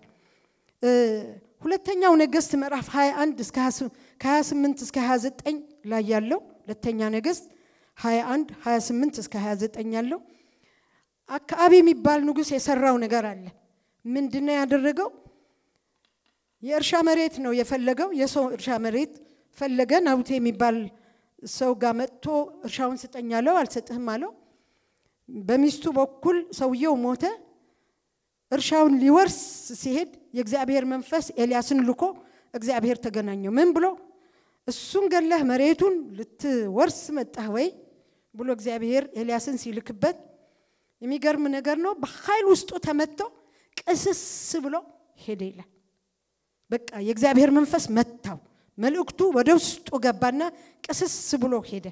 ሁለተኛው ነገስት ምዕራፍ 21 እስከ 28 እስከ 29 ላይ ያለው ሁለተኛ ነገስት 21 28 እስከ 29 ያለው አካባቢ የሚባል ንጉስ የሰራው ነገር አለ። ምንድነው ያደረገው? የእርሻ መሬት ነው የፈለገው። የሰው እርሻ መሬት ፈለገ። ናቡቴ የሚባል ሰው ጋር መጥቶ እርሻውን ስጠኝ አለው። አልሰጥህም አለው። በሚስቱ በኩል ሰውየው ሞተ። እርሻውን ሊወርስ ሲሄድ የእግዚአብሔር መንፈስ ኤልያስን ልኮ እግዚአብሔር ተገናኘው። ምን ብሎ እሱን ገለህ መሬቱን ልትወርስ መጣህ ወይ ብሎ እግዚአብሔር ኤልያስን ሲልክበት የሚገርም ነገር ነው። በኃይል ውስጡ ተመትቶ ቅስስ ብሎ ሄደ ይላል። በቃ የእግዚአብሔር መንፈስ መታው። መልእክቱ ወደ ውስጡ ገባና ቅስስ ብሎ ሄደ።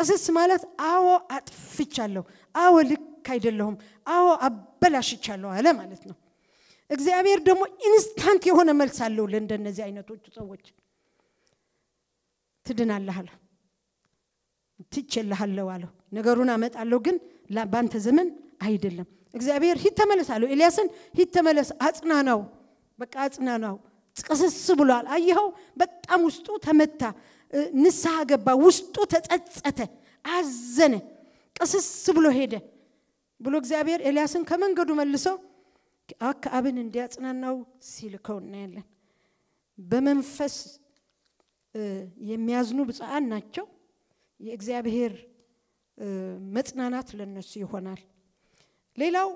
ቅስስ ማለት አዎ አጥፍቻለሁ፣ አዎ ልክ አይደለሁም፣ አዎ አበላሽቻለሁ አለ ማለት ነው። እግዚአብሔር ደግሞ ኢንስታንት የሆነ መልስ አለው ለእንደነዚህ አይነቶቹ ሰዎች። ትድናለሃል፣ ትቼልሃለሁ አለው። ነገሩን አመጣለሁ ግን በአንተ ዘመን አይደለም። እግዚአብሔር ሂድ ተመለስ አለው። ኤልያስን ሂድ ተመለስ፣ አጽናናው፣ በቃ አጽናናው። ቅስስ ብሏል። አየኸው፣ በጣም ውስጡ ተመታ። ንስሐ ገባ፣ ውስጡ ተጸጸተ፣ አዘነ፣ ቅስስ ብሎ ሄደ ብሎ እግዚአብሔር ኤልያስን ከመንገዱ መልሶ አክዓብን እንዲያጽናናው ሲልከው እናያለን። በመንፈስ የሚያዝኑ ብፅአን ናቸው። የእግዚአብሔር መጽናናት ለነሱ ይሆናል። ሌላው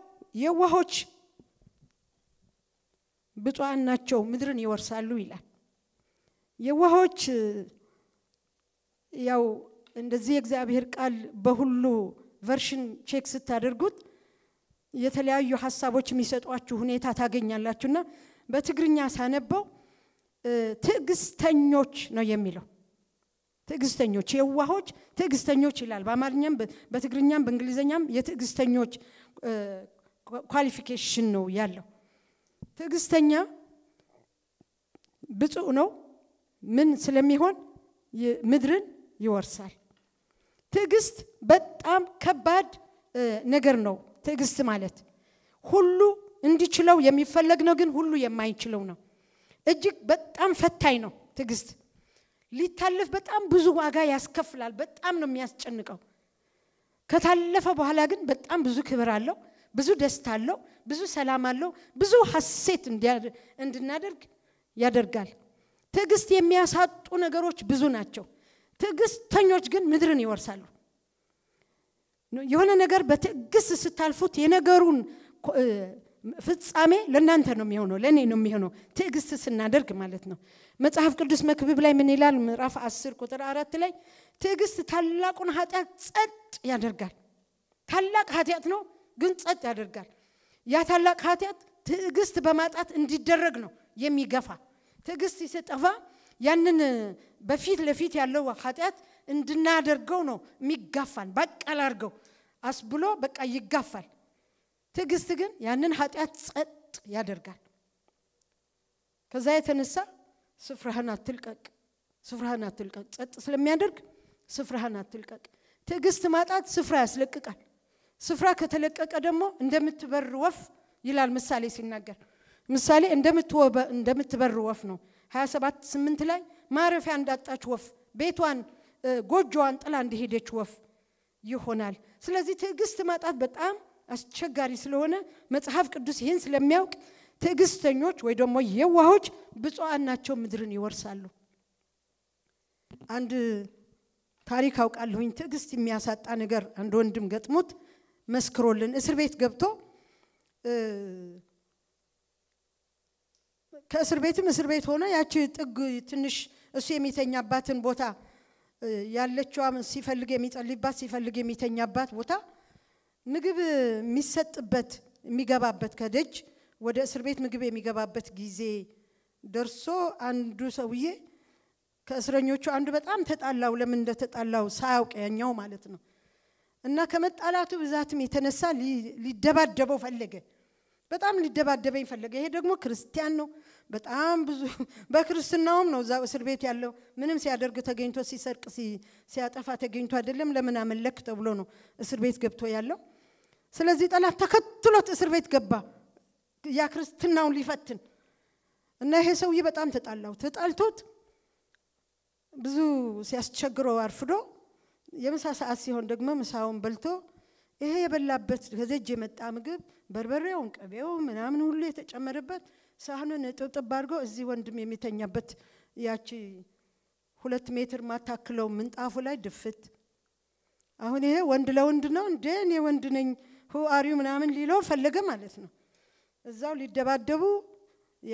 የዋሆች ብፁዓን ናቸው፣ ምድርን ይወርሳሉ ይላል። የዋሆች ያው እንደዚህ የእግዚአብሔር ቃል በሁሉ ቨርሽን ቼክ ስታደርጉት የተለያዩ ሀሳቦች የሚሰጧችሁ ሁኔታ ታገኛላችሁና በትግርኛ ሳነበው ትዕግስተኞች ነው የሚለው ትዕግስተኞች የዋሆች ትዕግስተኞች ይላል በአማርኛም በትግርኛም በእንግሊዝኛም የትዕግስተኞች ኳሊፊኬሽን ነው ያለው ትዕግስተኛ ብፁዕ ነው ምን ስለሚሆን ምድርን ይወርሳል። ትዕግስት በጣም ከባድ ነገር ነው። ትዕግስት ማለት ሁሉ እንዲችለው የሚፈለግ ነው፣ ግን ሁሉ የማይችለው ነው። እጅግ በጣም ፈታኝ ነው ትዕግስት። ሊታለፍ በጣም ብዙ ዋጋ ያስከፍላል። በጣም ነው የሚያስጨንቀው። ከታለፈ በኋላ ግን በጣም ብዙ ክብር አለው፣ ብዙ ደስታ አለው፣ ብዙ ሰላም አለው፣ ብዙ ሀሴት እንድናደርግ ያደርጋል። ትዕግስት የሚያሳጡ ነገሮች ብዙ ናቸው። ትዕግስተኞች ግን ምድርን ይወርሳሉ የሆነ ነገር በትዕግስት ስታልፉት የነገሩን ፍጻሜ ለእናንተ ነው የሚሆነው ለእኔ ነው የሚሆነው ትዕግስት ስናደርግ ማለት ነው መጽሐፍ ቅዱስ መክብብ ላይ ምን ይላል ምዕራፍ አስር ቁጥር አራት ላይ ትዕግስት ታላቁን ኃጢአት ጸጥ ያደርጋል ታላቅ ኃጢአት ነው ግን ጸጥ ያደርጋል ያ ታላቅ ኃጢአት ትዕግስት በማጣት እንዲደረግ ነው የሚገፋ ትዕግስት ሲጠፋ ያንን በፊት ለፊት ያለው ኃጢአት እንድናደርገው ነው የሚጋፋን። በቀል አድርገው አስብሎ በቃ ይጋፋል። ትዕግስት ግን ያንን ኃጢአት ጸጥ ያደርጋል። ከዛ የተነሳ ስፍራህን አትልቀቅ፣ ስፍራህን አትልቀቅ፣ ጸጥ ስለሚያደርግ ስፍራህን አትልቀቅ። ትዕግስት ማጣት ስፍራ ያስለቅቃል። ስፍራ ከተለቀቀ ደግሞ እንደምትበር ወፍ ይላል ምሳሌ ሲናገር ምሳሌ እንደምትበር ወፍ ነው 27 ስምንት ላይ ማረፊያ እንዳጣች ወፍ ቤቷን ጎጆዋን ጥላ እንደሄደች ወፍ ይሆናል። ስለዚህ ትዕግስት ማጣት በጣም አስቸጋሪ ስለሆነ መጽሐፍ ቅዱስ ይህን ስለሚያውቅ ትዕግስተኞች ወይ ደግሞ የዋሆች ብፁዓን ናቸው፣ ምድርን ይወርሳሉ። አንድ ታሪክ አውቃለሁኝ። ትዕግስት የሚያሳጣ ነገር አንድ ወንድም ገጥሞት መስክሮልን እስር ቤት ገብቶ ከእስር ቤትም እስር ቤት ሆነ ያቺ ጥግ ትንሽ እሱ የሚተኛባትን ቦታ ያለችዋ ሲፈልግ የሚጸልይባት ሲፈልግ የሚተኛባት ቦታ ምግብ የሚሰጥበት የሚገባበት ከደጅ ወደ እስር ቤት ምግብ የሚገባበት ጊዜ ደርሶ አንዱ ሰውዬ ከእስረኞቹ አንዱ በጣም ተጣላው። ለምን እንደተጣላው ሳያውቅ ያኛው ማለት ነው። እና ከመጣላቱ ብዛትም የተነሳ ሊደባደበው ፈለገ። በጣም ሊደባደበኝ ፈለገ። ይሄ ደግሞ ክርስቲያን ነው። በጣም ብዙ በክርስትናውም ነው እዛ እስር ቤት ያለው። ምንም ሲያደርግ ተገኝቶ ሲሰርቅ ሲያጠፋ ተገኝቶ አይደለም ለምን አመለክ ተብሎ ነው እስር ቤት ገብቶ ያለው። ስለዚህ ጠላት ተከትሎት እስር ቤት ገባ፣ ያ ክርስትናውን ሊፈትን እና ይሄ ሰውዬ በጣም ተጣላው። ተጣልቶት ብዙ ሲያስቸግረው አርፍዶ የምሳ ሰዓት ሲሆን ደግሞ ምሳውን በልቶ ይሄ የበላበት ከዘጅ የመጣ ምግብ በርበሬውን፣ ቅቤው ምናምን ሁሉ የተጨመረበት ሳህኑን ጥብጥብ አድርገው እዚህ ወንድም የሚተኛበት ያቺ ሁለት ሜትር ማታክለው ምንጣፉ ላይ ድፍት። አሁን ይሄ ወንድ ለወንድ ነው እንዴ? እኔ ወንድ ነኝ አሪው ምናምን ሊለው ፈለገ ማለት ነው። እዛው ሊደባደቡ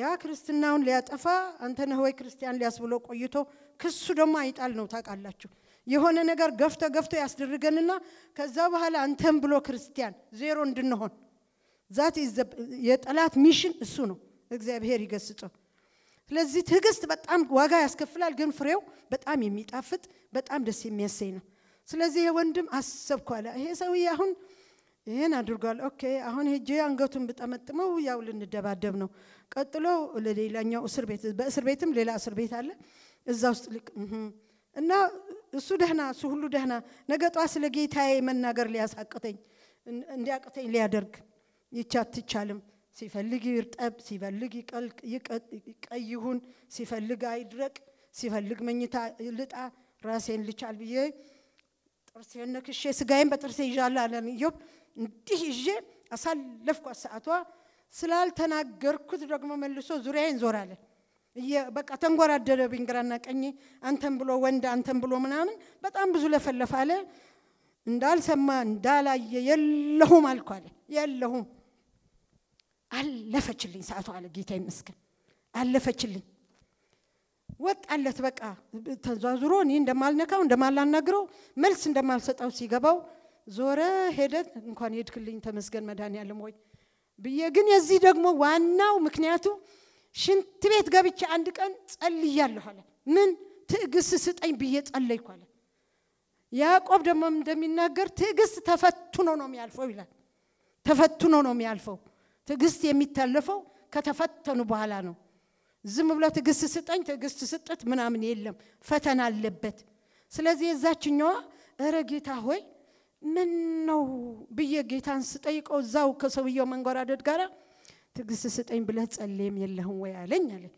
ያ ክርስትናውን ሊያጠፋ አንተ ነህ ወይ ክርስቲያን ሊያስብሎ ቆይቶ ክሱ ደግሞ አይጣል ነው ታውቃላችሁ። የሆነ ነገር ገፍተ ገፍቶ ያስደርገንና ከዛ በኋላ አንተን ብሎ ክርስቲያን ዜሮ እንድንሆን ዛት የጠላት ሚሽን እሱ ነው። እግዚአብሔር ይገስጸው። ስለዚህ ትዕግስት በጣም ዋጋ ያስከፍላል፣ ግን ፍሬው በጣም የሚጣፍጥ በጣም ደስ የሚያሰኝ ነው። ስለዚህ ወንድም አሰብኩ አለ። ይሄ ሰውዬ አሁን ይህን አድርጓል። ኦኬ አሁን ሄጄ አንገቱን ብጠመጥመው ያው ልንደባደብ ነው። ቀጥሎ ለሌላኛው እስር ቤት በእስር ቤትም ሌላ እስር ቤት አለ። እዛ ውስጥ እና እሱ ደህና እሱ ሁሉ ደህና ነገ ጧ ስለ ጌታዬ መናገር ሊያሳቅተኝ እንዲያቅተኝ ሊያደርግ ይቻ አትቻልም። ሲፈልግ ይርጠብ፣ ሲፈልግ ቀይ ይሁን፣ ሲፈልግ አይድረቅ፣ ሲፈልግ መኝታ ልጣ፣ ራሴን ልቻል ብዬ ጥርሴ ነክሼ ስጋዬን በጥርሴ ይዣላ አለን እዮብ እንዲህ ይዤ አሳለፍኳት ሰዓቷ። ስላልተናገርኩት ደግሞ መልሶ ዙሪያዬን ዞር አለን በቃ ተንጎራደደብኝ ግራና ቀኝ፣ አንተን ብሎ ወንድ፣ አንተን ብሎ ምናምን በጣም ብዙ ለፈለፍ አለ። እንዳልሰማ እንዳላየ የለሁም አልኩ አለ። የለሁም አለፈችልኝ ሰአቱ አለ። ጌታ ይመስገን አለፈችልኝ። ወጣለት በቃ ተዟዙሮ እኔ እንደማልነካው እንደማላናግረው መልስ እንደማልሰጠው ሲገባው ዞረ ሄደ። እንኳን ሄድክልኝ ተመስገን ያለም ወይ ብዬ ግን የዚህ ደግሞ ዋናው ምክንያቱ ሽንት ቤት ገብቼ አንድ ቀን ጸልያለሁ አለ። ምን ትዕግስት ስጠኝ ብዬ ጸለይኩ አለ። ያዕቆብ ደግሞ እንደሚናገር ትዕግስት ተፈትኖ ነው የሚያልፈው ይላል። ተፈትኖ ነው የሚያልፈው። ትዕግስት የሚታለፈው ከተፈተኑ በኋላ ነው። ዝም ብሎ ትዕግስት ስጠኝ ትዕግስት ስጠት ምናምን የለም፣ ፈተና አለበት። ስለዚህ የዛችኛዋ እረ ጌታ ሆይ ምን ነው ብዬ ጌታን ስጠይቀው እዛው ከሰውየው መንጎራደድ ጋራ ትዕግስት ስጠኝ ብለህ ጸልየም የለህም ወይ አለኝ አለኝ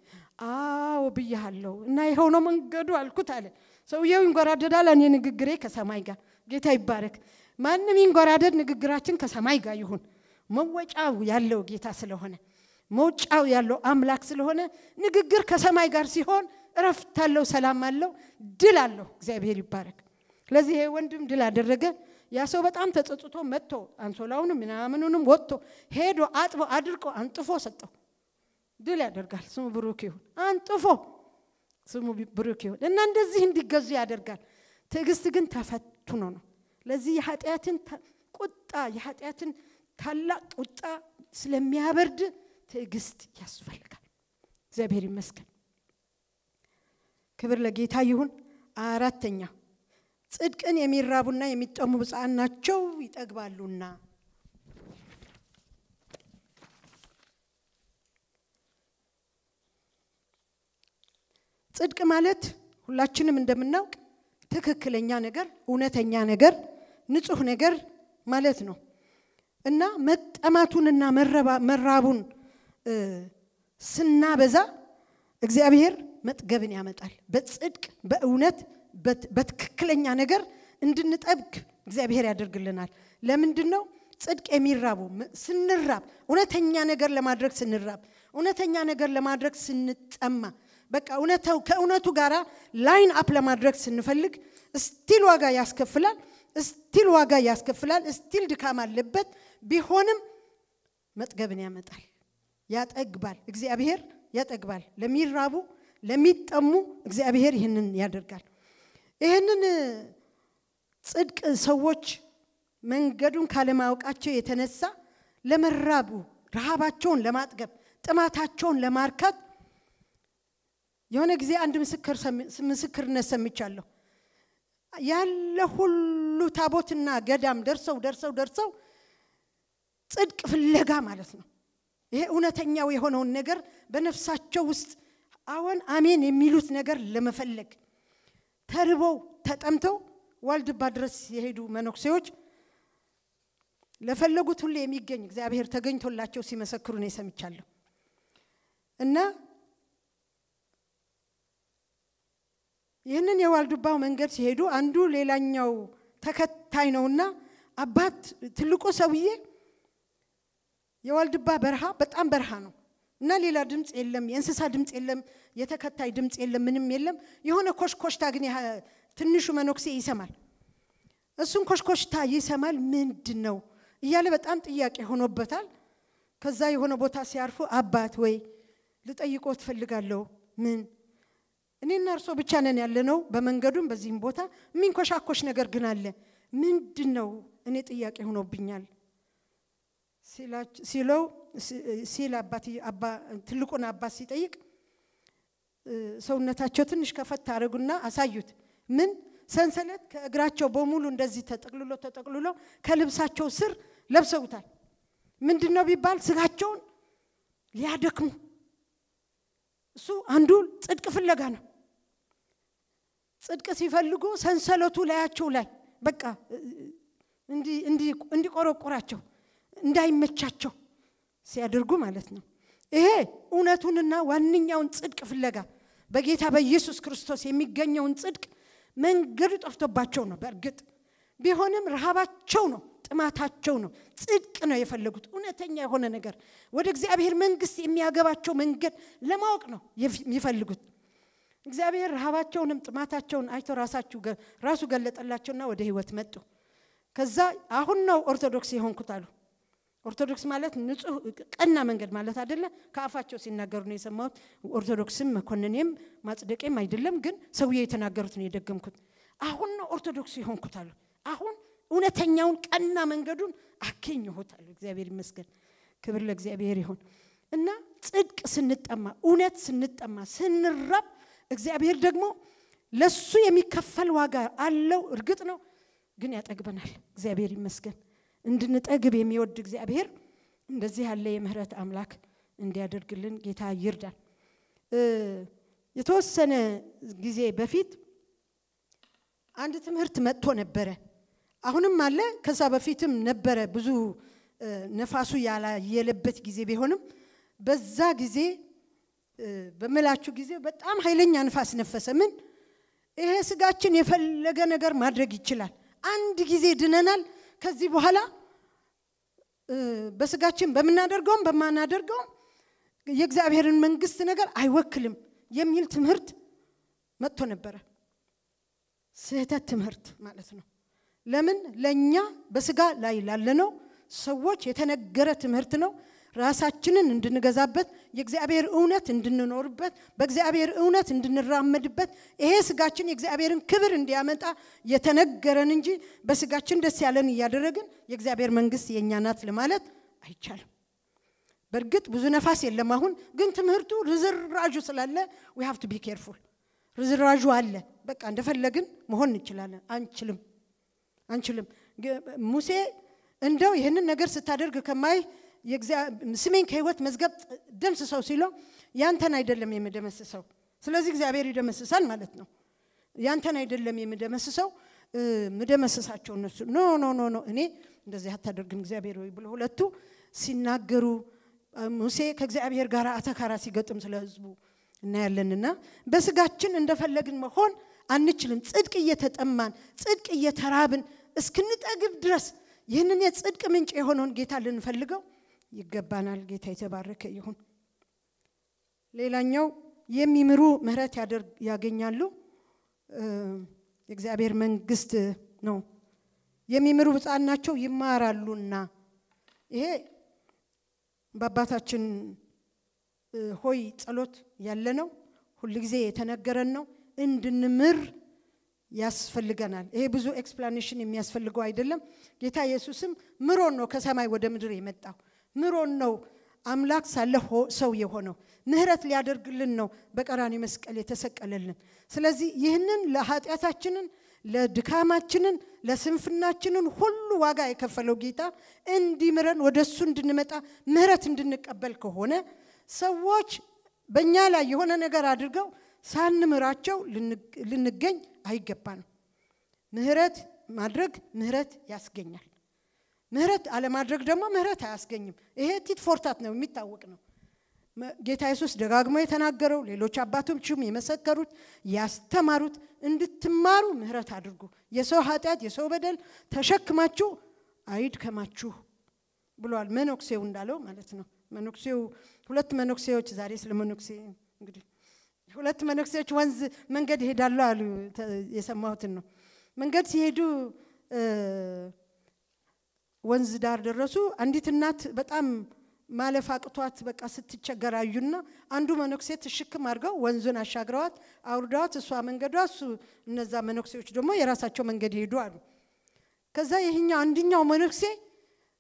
አዎ ብያሃለሁ እና የሆነ መንገዱ አልኩት አለ ሰውየው ይንጎራደዳል እኔ ንግግሬ ከሰማይ ጋር ጌታ ይባረክ ማንም ይንጎራደድ ንግግራችን ከሰማይ ጋር ይሁን መወጫው ያለው ጌታ ስለሆነ መውጫው ያለው አምላክ ስለሆነ ንግግር ከሰማይ ጋር ሲሆን እረፍት አለው ሰላም አለው ድል አለው እግዚአብሔር ይባረክ ስለዚህ ይሄ ወንድም ድል አደረገ ያ ሰው በጣም ተጸጽቶ መጥቶ አንሶላውንም ምናምኑንም ወጥቶ ሄዶ አጥቦ አድርቆ አንጥፎ ሰጠው። ድል ያደርጋል። ስሙ ብሩክ ይሁን። አንጥፎ ስሙ ብሩክ ይሁን እና እንደዚህ እንዲገዙ ያደርጋል። ትዕግስት ግን ተፈትኖ ነው። ለዚህ የኃጢአትን ቁጣ የኃጢአትን ታላቅ ቁጣ ስለሚያበርድ ትዕግስት ያስፈልጋል። እግዚአብሔር ይመስገን። ክብር ለጌታ ይሁን። አራተኛ ጽድቅን የሚራቡና የሚጠሙ ብፅዓን ናቸው ይጠግባሉና። ጽድቅ ማለት ሁላችንም እንደምናውቅ ትክክለኛ ነገር፣ እውነተኛ ነገር፣ ንጹህ ነገር ማለት ነው እና መጠማቱንና መራቡን ስናበዛ እግዚአብሔር መጥገብን ያመጣል። በጽድቅ በእውነት በትክክለኛ ነገር እንድንጠብቅ እግዚአብሔር ያደርግልናል። ለምንድን ነው ጽድቅ የሚራቡ? ስንራብ፣ እውነተኛ ነገር ለማድረግ ስንራብ፣ እውነተኛ ነገር ለማድረግ ስንጠማ፣ በቃ እውነተው ከእውነቱ ጋር ላይን አፕ ለማድረግ ስንፈልግ ስቲል ዋጋ ያስከፍላል፣ ስቲል ዋጋ ያስከፍላል፣ ስቲል ድካም አለበት። ቢሆንም መጥገብን ያመጣል፣ ያጠግባል። እግዚአብሔር ያጠግባል። ለሚራቡ ለሚጠሙ እግዚአብሔር ይህንን ያደርጋል። ይህንን ጽድቅ ሰዎች መንገዱን ካለማወቃቸው የተነሳ ለመራቡ ረሃባቸውን ለማጥገብ ጥማታቸውን ለማርካት የሆነ ጊዜ አንድ ምስክርነት ሰምቻለሁ። ያለ ሁሉ ታቦትና ገዳም ደርሰው ደርሰው ደርሰው ጽድቅ ፍለጋ ማለት ነው። ይሄ እውነተኛው የሆነውን ነገር በነፍሳቸው ውስጥ አዎን አሜን የሚሉት ነገር ለመፈለግ ተርበው ተጠምተው ዋልድባ ድረስ የሄዱ መነኩሴዎች ለፈለጉት ሁሉ የሚገኝ እግዚአብሔር ተገኝቶላቸው ሲመሰክሩ ነው የሰምቻለሁ እና ይህንን የዋልድባው መንገድ ሲሄዱ አንዱ ሌላኛው ተከታይ ነውና አባት ትልቁ ሰውዬ የዋልድባ በረሃ በጣም በረሃ ነው። እና ሌላ ድምፅ የለም፣ የእንስሳ ድምፅ የለም፣ የተከታይ ድምፅ የለም፣ ምንም የለም። የሆነ ኮሽኮሽታ ግን ትንሹ መነኩሴ ይሰማል። እሱን ኮሽኮሽታ ይሰማል። ምንድን ነው እያለ በጣም ጥያቄ ሆኖበታል። ከዛ የሆነ ቦታ ሲያርፉ አባት ወይ ልጠይቆ ትፈልጋለሁ። ምን እኔና እርሶ ብቻ ነን ያለነው በመንገዱም በዚህም ቦታ የሚንኮሻኮሽ ነገር ግን አለ። ምንድን ነው? እኔ ጥያቄ ሆኖብኛል ሲለው ሲል ትልቁን አባት ሲጠይቅ ሰውነታቸው ትንሽ ከፈት አድረጉና አሳዩት። ምን ሰንሰለት ከእግራቸው በሙሉ እንደዚህ ተጠቅልሎ ተጠቅልሎ ከልብሳቸው ስር ለብሰውታል። ምንድን ነው ቢባል ስጋቸውን ሊያደክሙ። እሱ አንዱ ጽድቅ ፍለጋ ነው። ጽድቅ ሲፈልጉ ሰንሰለቱ ላያቸው ላይ በቃ እንዲቆረቆራቸው እንዳይመቻቸው ሲያደርጉ ማለት ነው። ይሄ እውነቱንና ዋነኛውን ጽድቅ ፍለጋ በጌታ በኢየሱስ ክርስቶስ የሚገኘውን ጽድቅ መንገዱ ጠፍቶባቸው ነው። በእርግጥ ቢሆንም ረሃባቸው ነው፣ ጥማታቸው ነው። ጽድቅ ነው የፈለጉት፣ እውነተኛ የሆነ ነገር ወደ እግዚአብሔር መንግስት የሚያገባቸው መንገድ ለማወቅ ነው የሚፈልጉት። እግዚአብሔር ረሃባቸውንም ጥማታቸውን አይቶ ራሳችሁ ራሱ ገለጠላቸውና ወደ ህይወት መጡ። ከዛ አሁን ነው ኦርቶዶክስ የሆንኩት አሉ። ኦርቶዶክስ ማለት ንጹህ ቀና መንገድ ማለት አደለ ከአፋቸው ሲናገሩ ነው የሰማሁት። ኦርቶዶክስም መኮንኔም ማጽደቄም አይደለም፣ ግን ሰውዬ የተናገሩት ነው የደገምኩት። አሁን ነው ኦርቶዶክስ የሆንኩት አሉ። አሁን እውነተኛውን ቀና መንገዱን አገኘሁት አሉ። እግዚአብሔር ይመስገን፣ ክብር ለእግዚአብሔር ይሆን እና ጽድቅ ስንጠማ፣ እውነት ስንጠማ፣ ስንራብ እግዚአብሔር ደግሞ ለሱ የሚከፈል ዋጋ አለው። እርግጥ ነው ግን ያጠግበናል። እግዚአብሔር ይመስገን። እንድንጠግብ የሚወድ እግዚአብሔር እንደዚህ ያለ የምህረት አምላክ እንዲያደርግልን ጌታ ይርዳል። የተወሰነ ጊዜ በፊት አንድ ትምህርት መጥቶ ነበረ። አሁንም አለ። ከዛ በፊትም ነበረ። ብዙ ነፋሱ ያላየለበት ጊዜ ቢሆንም በዛ ጊዜ በምላችሁ ጊዜ በጣም ኃይለኛ ንፋስ ነፈሰ። ምን ይሄ ስጋችን የፈለገ ነገር ማድረግ ይችላል። አንድ ጊዜ ድነናል። ከዚህ በኋላ በስጋችን በምናደርገውም በማናደርገውም የእግዚአብሔርን መንግስት ነገር አይወክልም የሚል ትምህርት መጥቶ ነበረ። ስህተት ትምህርት ማለት ነው። ለምን ለእኛ በስጋ ላይ ላለነው ሰዎች የተነገረ ትምህርት ነው። ራሳችንን እንድንገዛበት፣ የእግዚአብሔር እውነት እንድንኖርበት፣ በእግዚአብሔር እውነት እንድንራመድበት፣ ይሄ ስጋችን የእግዚአብሔርን ክብር እንዲያመጣ የተነገረን እንጂ በስጋችን ደስ ያለን እያደረግን የእግዚአብሔር መንግስት የእኛ ናት ለማለት አይቻልም። በእርግጥ ብዙ ነፋስ የለም። አሁን ግን ትምህርቱ ርዝራዡ ስላለ ዊ ሃቭ ቱ ቢ ኬርፉል። ርዝራዡ አለ። በቃ እንደፈለግን መሆን እንችላለን። አንችልም አንችልም። ሙሴ እንደው ይህንን ነገር ስታደርግ ከማይ ስሜን ከህይወት መዝገብ ደምስሰው ሲለው ያንተን አይደለም የምደመስሰው ስለዚህ እግዚአብሔር ይደመስሳል ማለት ነው ያንተን አይደለም የምደመስሰው ምደመስሳቸው እነሱ ኖ ኖ ኖ ኖ እኔ እንደዚህ አታደርግም እግዚአብሔር ወይ ብሎ ሁለቱ ሲናገሩ ሙሴ ከእግዚአብሔር ጋር አተካራ ሲገጥም ስለ ህዝቡ እናያለንና በስጋችን እንደፈለግን መሆን አንችልም ጽድቅ እየተጠማን ጽድቅ እየተራብን እስክንጠግብ ድረስ ይህንን የጽድቅ ምንጭ የሆነውን ጌታ ልንፈልገው ይገባናል። ጌታ የተባረከ ይሁን። ሌላኛው የሚምሩ ምህረት ያገኛሉ፣ የእግዚአብሔር መንግስት ነው። የሚምሩ ሕፃን ናቸው ይማራሉና። ይሄ በአባታችን ሆይ ጸሎት ያለ ነው፣ ሁልጊዜ የተነገረን ነው። እንድንምር ያስፈልገናል። ይሄ ብዙ ኤክስፕላኔሽን የሚያስፈልገው አይደለም። ጌታ ኢየሱስም ምሮን ነው ከሰማይ ወደ ምድር የመጣው። ምሮን ነው አምላክ ሳለ ሰው የሆነው ምህረት ሊያደርግልን ነው በቀራኒ መስቀል የተሰቀለልን። ስለዚህ ይህንን ለኃጢአታችንን፣ ለድካማችንን፣ ለስንፍናችንን ሁሉ ዋጋ የከፈለው ጌታ እንዲምረን ወደ እሱ እንድንመጣ ምህረት እንድንቀበል ከሆነ ሰዎች በእኛ ላይ የሆነ ነገር አድርገው ሳንምራቸው ልንገኝ አይገባንም። ምህረት ማድረግ ምህረት ያስገኛል። ምህረት አለማድረግ ደግሞ ምህረት አያስገኝም። ይሄ ቲት ፎርታት ነው፣ የሚታወቅ ነው። ጌታ የሱስ ደጋግሞ የተናገረው ሌሎች አባቶችም የመሰከሩት ያስተማሩት እንድትማሩ ምህረት አድርጉ። የሰው ኃጢአት፣ የሰው በደል ተሸክማችሁ አይድከማችሁ ብሏል። መኖክሴው እንዳለው ማለት ነው። መኖክሴው ሁለት መኖክሴዎች ዛሬ ስለ መኖክሴ እንግዲህ ሁለት መነኩሴዎች ወንዝ መንገድ ይሄዳሉ አሉ። የሰማሁትን ነው። መንገድ ሲሄዱ ወንዝ ዳር ደረሱ። አንዲት እናት በጣም ማለፍ አቅቷት በቃ ስትቸገር አዩና አንዱ መነኩሴ ትሽክም አድርገው ወንዙን አሻግረዋት አውርደዋት እሷ መንገዷ እሱ እነዛ መነኩሴዎች ደግሞ የራሳቸው መንገድ ይሄዱ አሉ። ከዛ ይህኛው አንድኛው መነኩሴ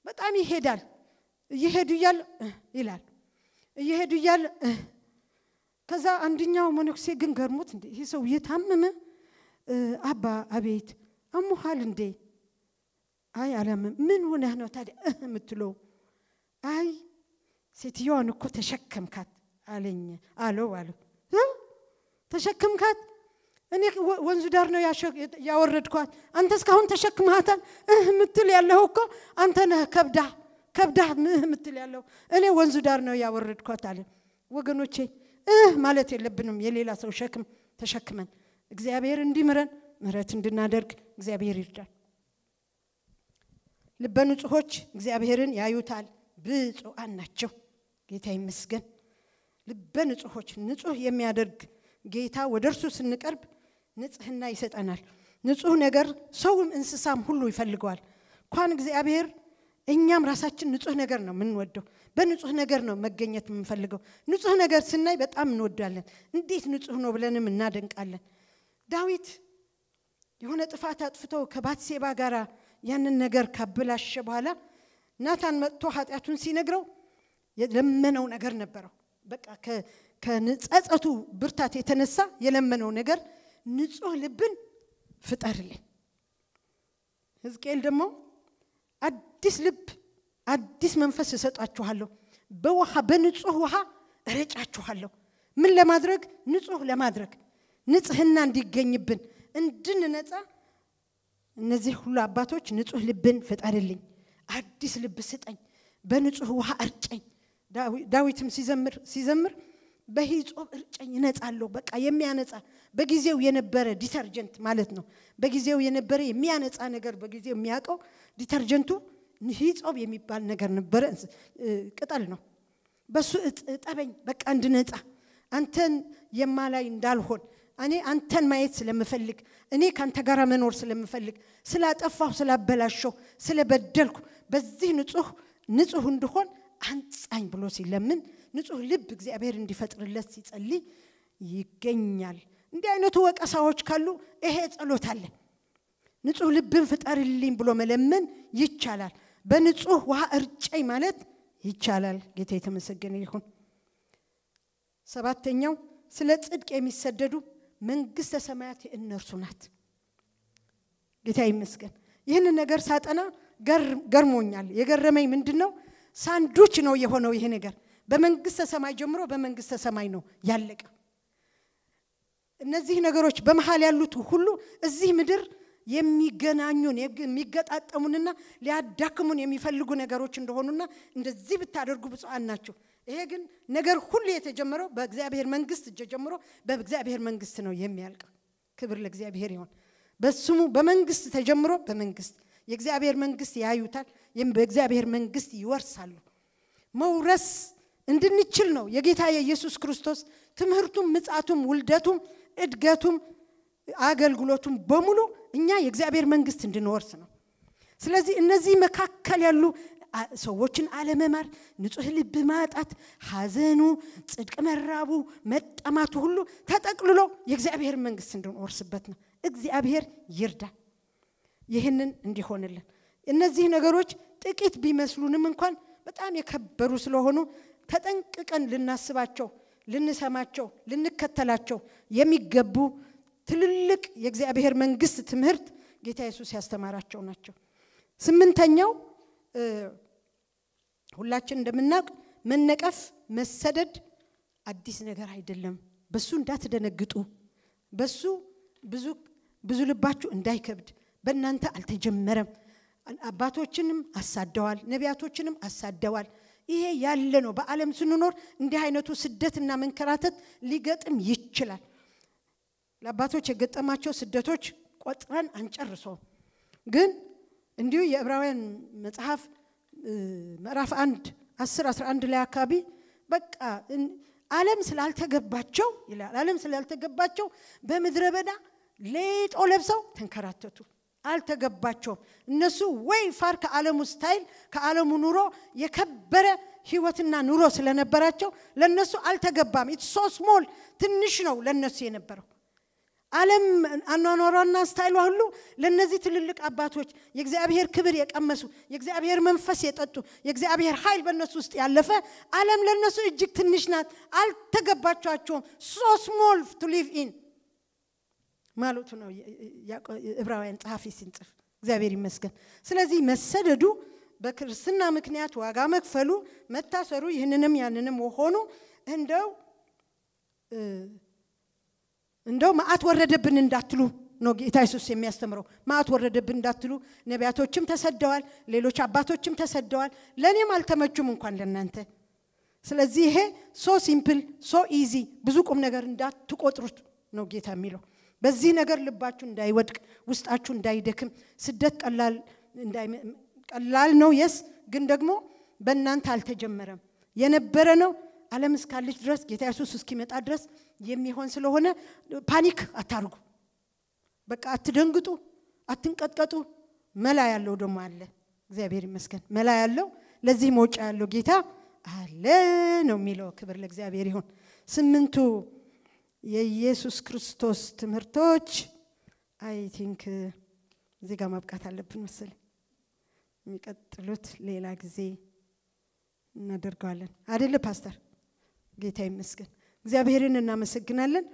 በጣም ይሄዳል እየሄዱ እያል ይላል እየሄዱ እያል ከዛ አንድኛው መነኩሴ ግን ገርሞት እንዴ ይህ ሰው የታመመ አባ አቤት አሙሃል እንዴ አይ አላምም። ምን ሆነህ ነው ታዲያ እህ የምትለው? አይ ሴትዮዋን እኮ ተሸከምካት አለኝ አለው አለው ተሸክምካት እኔ ወንዙ ዳር ነው ያወረድኳት። አንተ እስካሁን ተሸክመሃታል። እህ ምትል ያለው እኮ አንተ ነህ። ከብዳ ከብዳ እህ ምትል ያለው እኔ ወንዙ ዳር ነው ያወረድኳት አለ። ወገኖቼ እህ ማለት የለብንም። የሌላ ሰው ሸክም ተሸክመን እግዚአብሔር እንዲምረን ምሕረት እንድናደርግ እግዚአብሔር ይርዳል። ልበ ንጹሖች እግዚአብሔርን ያዩታል፣ ብፁዓን ናቸው። ጌታ ይመስገን። ልበ ንጹሖች ንጹህ የሚያደርግ ጌታ ወደ እርሱ ስንቀርብ ንጽህና ይሰጠናል። ንጹህ ነገር ሰውም እንስሳም ሁሉ ይፈልገዋል። እንኳን እግዚአብሔር እኛም ራሳችን ንጹህ ነገር ነው የምንወደው። በንጹህ ነገር ነው መገኘት የምንፈልገው። ንጹህ ነገር ስናይ በጣም እንወዳለን። እንዴት ንጹህ ነው ብለንም እናደንቃለን። ዳዊት የሆነ ጥፋት አጥፍቶ ከባትሴባ ጋር ያንን ነገር ካበላሸ በኋላ ናታን መጥቶ ኃጢአቱን ሲነግረው የለመነው ነገር ነበረው። በቃ ከጸጸቱ ብርታት የተነሳ የለመነው ነገር ንጹህ ልብን ፍጠርልኝ። ህዝቅኤል ደግሞ አዲስ ልብ አዲስ መንፈስ እሰጣችኋለሁ፣ በውሃ በንጹህ ውሃ እረጫችኋለሁ። ምን ለማድረግ? ንጹህ ለማድረግ ንጽህና እንዲገኝብን እንድንነጻ እነዚህ ሁሉ አባቶች ንጹህ ልብን ፍጠርልኝ፣ አዲስ ልብ ስጠኝ፣ በንጹህ ውሃ እርጨኝ። ዳዊትም ሲዘምር ሲዘምር በሂጾም እርጨኝ እነጻለሁ። በቃ የሚያነጻ በጊዜው የነበረ ዲተርጀንት ማለት ነው። በጊዜው የነበረ የሚያነጻ ነገር በጊዜው የሚያውቀው ዲተርጀንቱ ሂጾም የሚባል ነገር ነበረ። ቅጠል ነው። በሱ እጠበኝ፣ በቃ እንድነጻ፣ አንተን የማላይ እንዳልሆን እኔ አንተን ማየት ስለምፈልግ፣ እኔ ከአንተ ጋር መኖር ስለምፈልግ፣ ስላጠፋሁ፣ ስላበላሸሁ፣ ስለበደልኩ በዚህ ንጹህ ንጹህ እንድሆን አንጻኝ ብሎ ሲለምን ንጹህ ልብ እግዚአብሔር እንዲፈጥርለት ሲጸልይ ይገኛል። እንዲህ አይነቱ ወቀሳዎች ካሉ ይሄ ጸሎት አለ። ንጹህ ልብን ፍጠርልኝ ብሎ መለመን ይቻላል። በንጹህ ውሃ እርጨኝ ማለት ይቻላል። ጌታ የተመሰገነ ይሁን። ሰባተኛው ስለ ጽድቅ የሚሰደዱ መንግስተ ሰማያት የእነርሱ ናት። ጌታ ይመስገን። ይህንን ነገር ሳጠና ገርሞኛል። የገረመኝ ምንድን ነው? ሳንዱች ነው የሆነው ይሄ ነገር። በመንግስተ ሰማይ ጀምሮ በመንግስተ ሰማይ ነው ያለቀ። እነዚህ ነገሮች በመሀል ያሉት ሁሉ እዚህ ምድር የሚገናኙን የሚገጣጠሙንና ሊያዳክሙን የሚፈልጉ ነገሮች እንደሆኑና እንደዚህ ብታደርጉ ብፁዓን ናቸው። ይሄ ግን ነገር ሁሉ የተጀመረው በእግዚአብሔር መንግስት እጀ ጀምሮ በእግዚአብሔር መንግስት ነው የሚያልቀው። ክብር ለእግዚአብሔር ይሆን። በስሙ በመንግስት ተጀምሮ በመንግስት የእግዚአብሔር መንግስት ያዩታል፣ በእግዚአብሔር መንግስት ይወርሳሉ። መውረስ እንድንችል ነው የጌታ የኢየሱስ ክርስቶስ ትምህርቱም፣ ምጻቱም፣ ውልደቱም፣ እድገቱም፣ አገልግሎቱም በሙሉ እኛ የእግዚአብሔር መንግስት እንድንወርስ ነው። ስለዚህ እነዚህ መካከል ያሉ ሰዎችን አለመማር፣ ንጹህ ልብ ማጣት፣ ሐዘኑ፣ ጽድቅ መራቡ፣ መጠማቱ ሁሉ ተጠቅልሎ የእግዚአብሔር መንግስት እንድንወርስበት ነው። እግዚአብሔር ይርዳ ይህንን እንዲሆንልን። እነዚህ ነገሮች ጥቂት ቢመስሉንም እንኳን በጣም የከበሩ ስለሆኑ ተጠንቅቀን ልናስባቸው፣ ልንሰማቸው፣ ልንከተላቸው የሚገቡ ትልልቅ የእግዚአብሔር መንግስት ትምህርት ጌታ የሱስ ያስተማራቸው ናቸው። ስምንተኛው ሁላችን እንደምናውቅ መነቀፍ፣ መሰደድ አዲስ ነገር አይደለም። በሱ እንዳትደነግጡ፣ በሱ ብዙ ብዙ ልባችሁ እንዳይከብድ፣ በእናንተ አልተጀመረም። አባቶችንም አሳደዋል፣ ነቢያቶችንም አሳደዋል። ይሄ ያለ ነው። በዓለም ስንኖር እንዲህ አይነቱ ስደትና መንከራተት ሊገጥም ይችላል። ለአባቶች የገጠማቸው ስደቶች ቆጥረን አንጨርሶ ግን እንዲሁ የዕብራውያን መጽሐፍ ምዕራፍ አንድ አስር አስራ አንድ ላይ አካባቢ በቃ አለም ስላልተገባቸው ይላል። አለም ስላልተገባቸው በምድረ በዳ ሌጦ ለብሰው ተንከራተቱ። አልተገባቸውም። እነሱ ወይ ፋር ከዓለሙ ስታይል ከዓለሙ ኑሮ የከበረ ህይወትና ኑሮ ስለነበራቸው ለነሱ አልተገባም። ኢትስ ስሞል ትንሽ ነው ለነሱ የነበረው። ዓለም አኗኗሯና ስታይሏ ሁሉ ለእነዚህ ትልልቅ አባቶች የእግዚአብሔር ክብር የቀመሱ የእግዚአብሔር መንፈስ የጠጡ የእግዚአብሔር ኃይል በእነሱ ውስጥ ያለፈ ዓለም ለእነሱ እጅግ ትንሽ ናት፣ አልተገባቸዋቸውም። ሶ ስሞል ቱ ሊቭ ኢን ማለቱ ነው ዕብራውያን ጸሐፊ ሲንጽፍ። እግዚአብሔር ይመስገን። ስለዚህ መሰደዱ በክርስትና ምክንያት ዋጋ መክፈሉ፣ መታሰሩ፣ ይህንንም ያንንም ሆኑ እንደው እንደው ማአት ወረደብን እንዳትሉ ነው ጌታ ኢየሱስ የሚያስተምረው። ማአት ወረደብን እንዳትሉ ነቢያቶችም ተሰደዋል፣ ሌሎች አባቶችም ተሰደዋል። ለእኔም አልተመቹም እንኳን ለእናንተ። ስለዚህ ይሄ ሶ ሲምፕል ሶ ኢዚ ብዙ ቁም ነገር እንዳትቆጥሩት ነው ጌታ የሚለው። በዚህ ነገር ልባችሁ እንዳይወድቅ፣ ውስጣችሁ እንዳይደክም፣ ስደት ቀላል ቀላል ነው የስ ግን ደግሞ በእናንተ አልተጀመረም። የነበረ ነው ዓለም እስካለች ድረስ ጌታ ኢየሱስ እስኪመጣ ድረስ የሚሆን ስለሆነ ፓኒክ አታርጉ። በቃ አትደንግጡ፣ አትንቀጥቀጡ። መላ ያለው ደግሞ አለ። እግዚአብሔር ይመስገን መላ ያለው ለዚህ መውጫ ያለው ጌታ አለ ነው የሚለው። ክብር ለእግዚአብሔር ይሁን። ስምንቱ የኢየሱስ ክርስቶስ ትምህርቶች አይ ቲንክ እዚህ ጋር ማብቃት አለብን መስል የሚቀጥሉት ሌላ ጊዜ እናደርገዋለን። አደለ ፓስተር? ጌታ ይመስገን እግዚአብሔርን እናመሰግናለን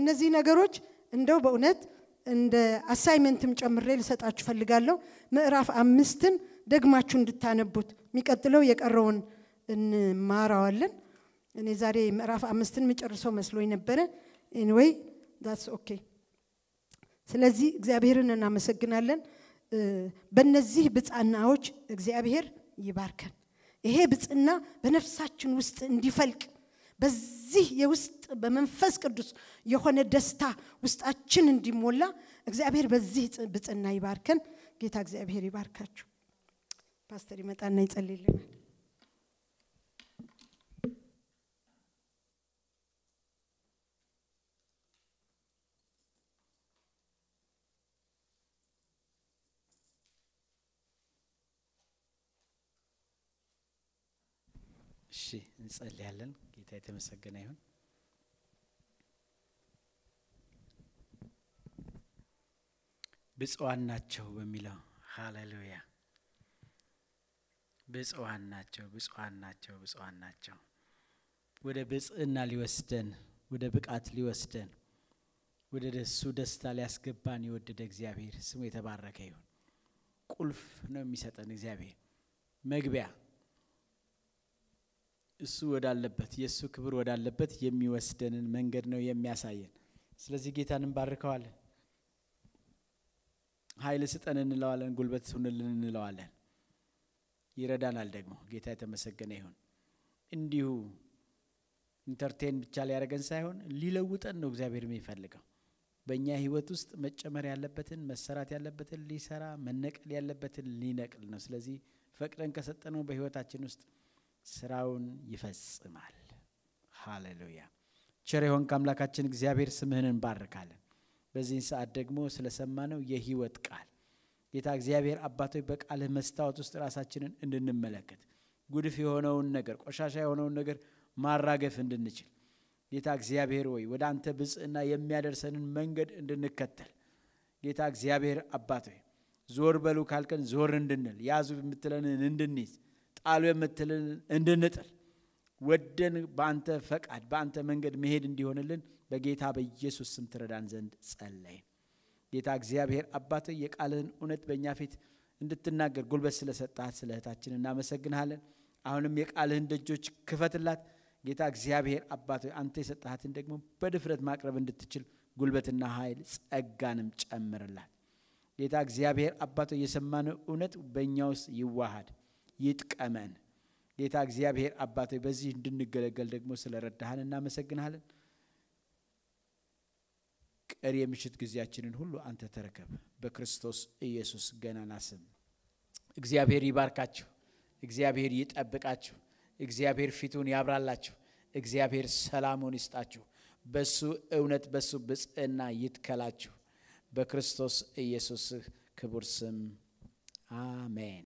እነዚህ ነገሮች እንደው በእውነት እንደ አሳይመንትም ጨምሬ ልሰጣችሁ ፈልጋለሁ ምዕራፍ አምስትን ደግማችሁ እንድታነቡት የሚቀጥለው የቀረውን እንማራዋለን እኔ ዛሬ ምዕራፍ አምስትን የምጨርሰው መስሎ ነበረ ኤንወይ ዳትስ ኦኬ ስለዚህ እግዚአብሔርን እናመሰግናለን በእነዚህ ብፃናዎች እግዚአብሔር ይባርከን ይሄ ብፅና በነፍሳችን ውስጥ እንዲፈልቅ በዚህ የውስጥ በመንፈስ ቅዱስ የሆነ ደስታ ውስጣችን እንዲሞላ እግዚአብሔር በዚህ ብፅና ይባርከን። ጌታ እግዚአብሔር ይባርካችሁ። ፓስተር ይመጣና ይጸልይልናል። እሺ እንጸልያለን። ጌታ የተመሰገነ ይሁን ብፅዋን ናቸው በሚለው ሀሌሉያ ብፅዋን ናቸው ብፅዋን ናቸው ብፅዋን ናቸው ወደ ብጽህና ሊወስደን ወደ ብቃት ሊወስደን ወደ ደሱ ደስታ ሊያስገባን የወደደ እግዚአብሔር ስሙ የተባረከ ይሁን ቁልፍ ነው የሚሰጠን እግዚአብሔር መግቢያ እሱ ወዳለበት የእሱ ክብር ወዳለበት የሚወስደንን መንገድ ነው የሚያሳየን። ስለዚህ ጌታን እንባርከዋለን፣ ኃይል ስጠን እንለዋለን፣ ጉልበት ሁንልን እንለዋለን። ይረዳናል ደግሞ። ጌታ የተመሰገነ ይሁን። እንዲሁ ኢንተርቴን ብቻ ሊያደረገን ሳይሆን ሊለውጠን ነው እግዚአብሔር የሚፈልገው። በእኛ ህይወት ውስጥ መጨመር ያለበትን መሰራት ያለበትን ሊሰራ መነቀል ያለበትን ሊነቅል ነው። ስለዚህ ፈቅደን ከሰጠነው በህይወታችን ውስጥ ስራውን ይፈጽማል። ሃሌሉያ። ቸር የሆንክ አምላካችን እግዚአብሔር ስምህን እንባርካለን። በዚህን ሰዓት ደግሞ ስለሰማነው የህይወት ቃል ጌታ እግዚአብሔር አባቶች በቃልህ መስታወት ውስጥ ራሳችንን እንድንመለከት ጉድፍ የሆነውን ነገር ቆሻሻ የሆነውን ነገር ማራገፍ እንድንችል ጌታ እግዚአብሔር ወይ ወደ አንተ ብጽዕና የሚያደርሰንን መንገድ እንድንከተል ጌታ እግዚአብሔር አባቶ ዞር በሉ ካልከን ዞር እንድንል ያዙ የምትለንን እንድንይዝ ቃሉ የምትልን እንድንጥል ወደን በአንተ ፈቃድ በአንተ መንገድ መሄድ እንዲሆንልን በጌታ በኢየሱስ ስም ትረዳን ዘንድ ጸለይን። ጌታ እግዚአብሔር አባት የቃልህን እውነት በእኛ ፊት እንድትናገር ጉልበት ስለሰጣት ስለ እህታችን እናመሰግንሃለን። አሁንም የቃልህን ደጆች ክፈትላት ጌታ እግዚአብሔር አባት አንተ የሰጣሃትን ደግሞ በድፍረት ማቅረብ እንድትችል ጉልበትና ኃይል ጸጋንም ጨምርላት። ጌታ እግዚአብሔር አባቶ የሰማነው እውነት በእኛ ውስጥ ይዋሃድ። ይጥቀመን። ጌታ እግዚአብሔር አባቶ በዚህ እንድንገለገል ደግሞ ስለረዳህን እናመሰግናለን። ቀሪ የምሽት ጊዜያችንን ሁሉ አንተ ተረከብ። በክርስቶስ ኢየሱስ ገናና ስም እግዚአብሔር ይባርካችሁ። እግዚአብሔር ይጠብቃችሁ። እግዚአብሔር ፊቱን ያብራላችሁ። እግዚአብሔር ሰላሙን ይስጣችሁ። በሱ እውነት በሱ ብጽዕና ይትከላችሁ። በክርስቶስ ኢየሱስ ክቡር ስም አሜን።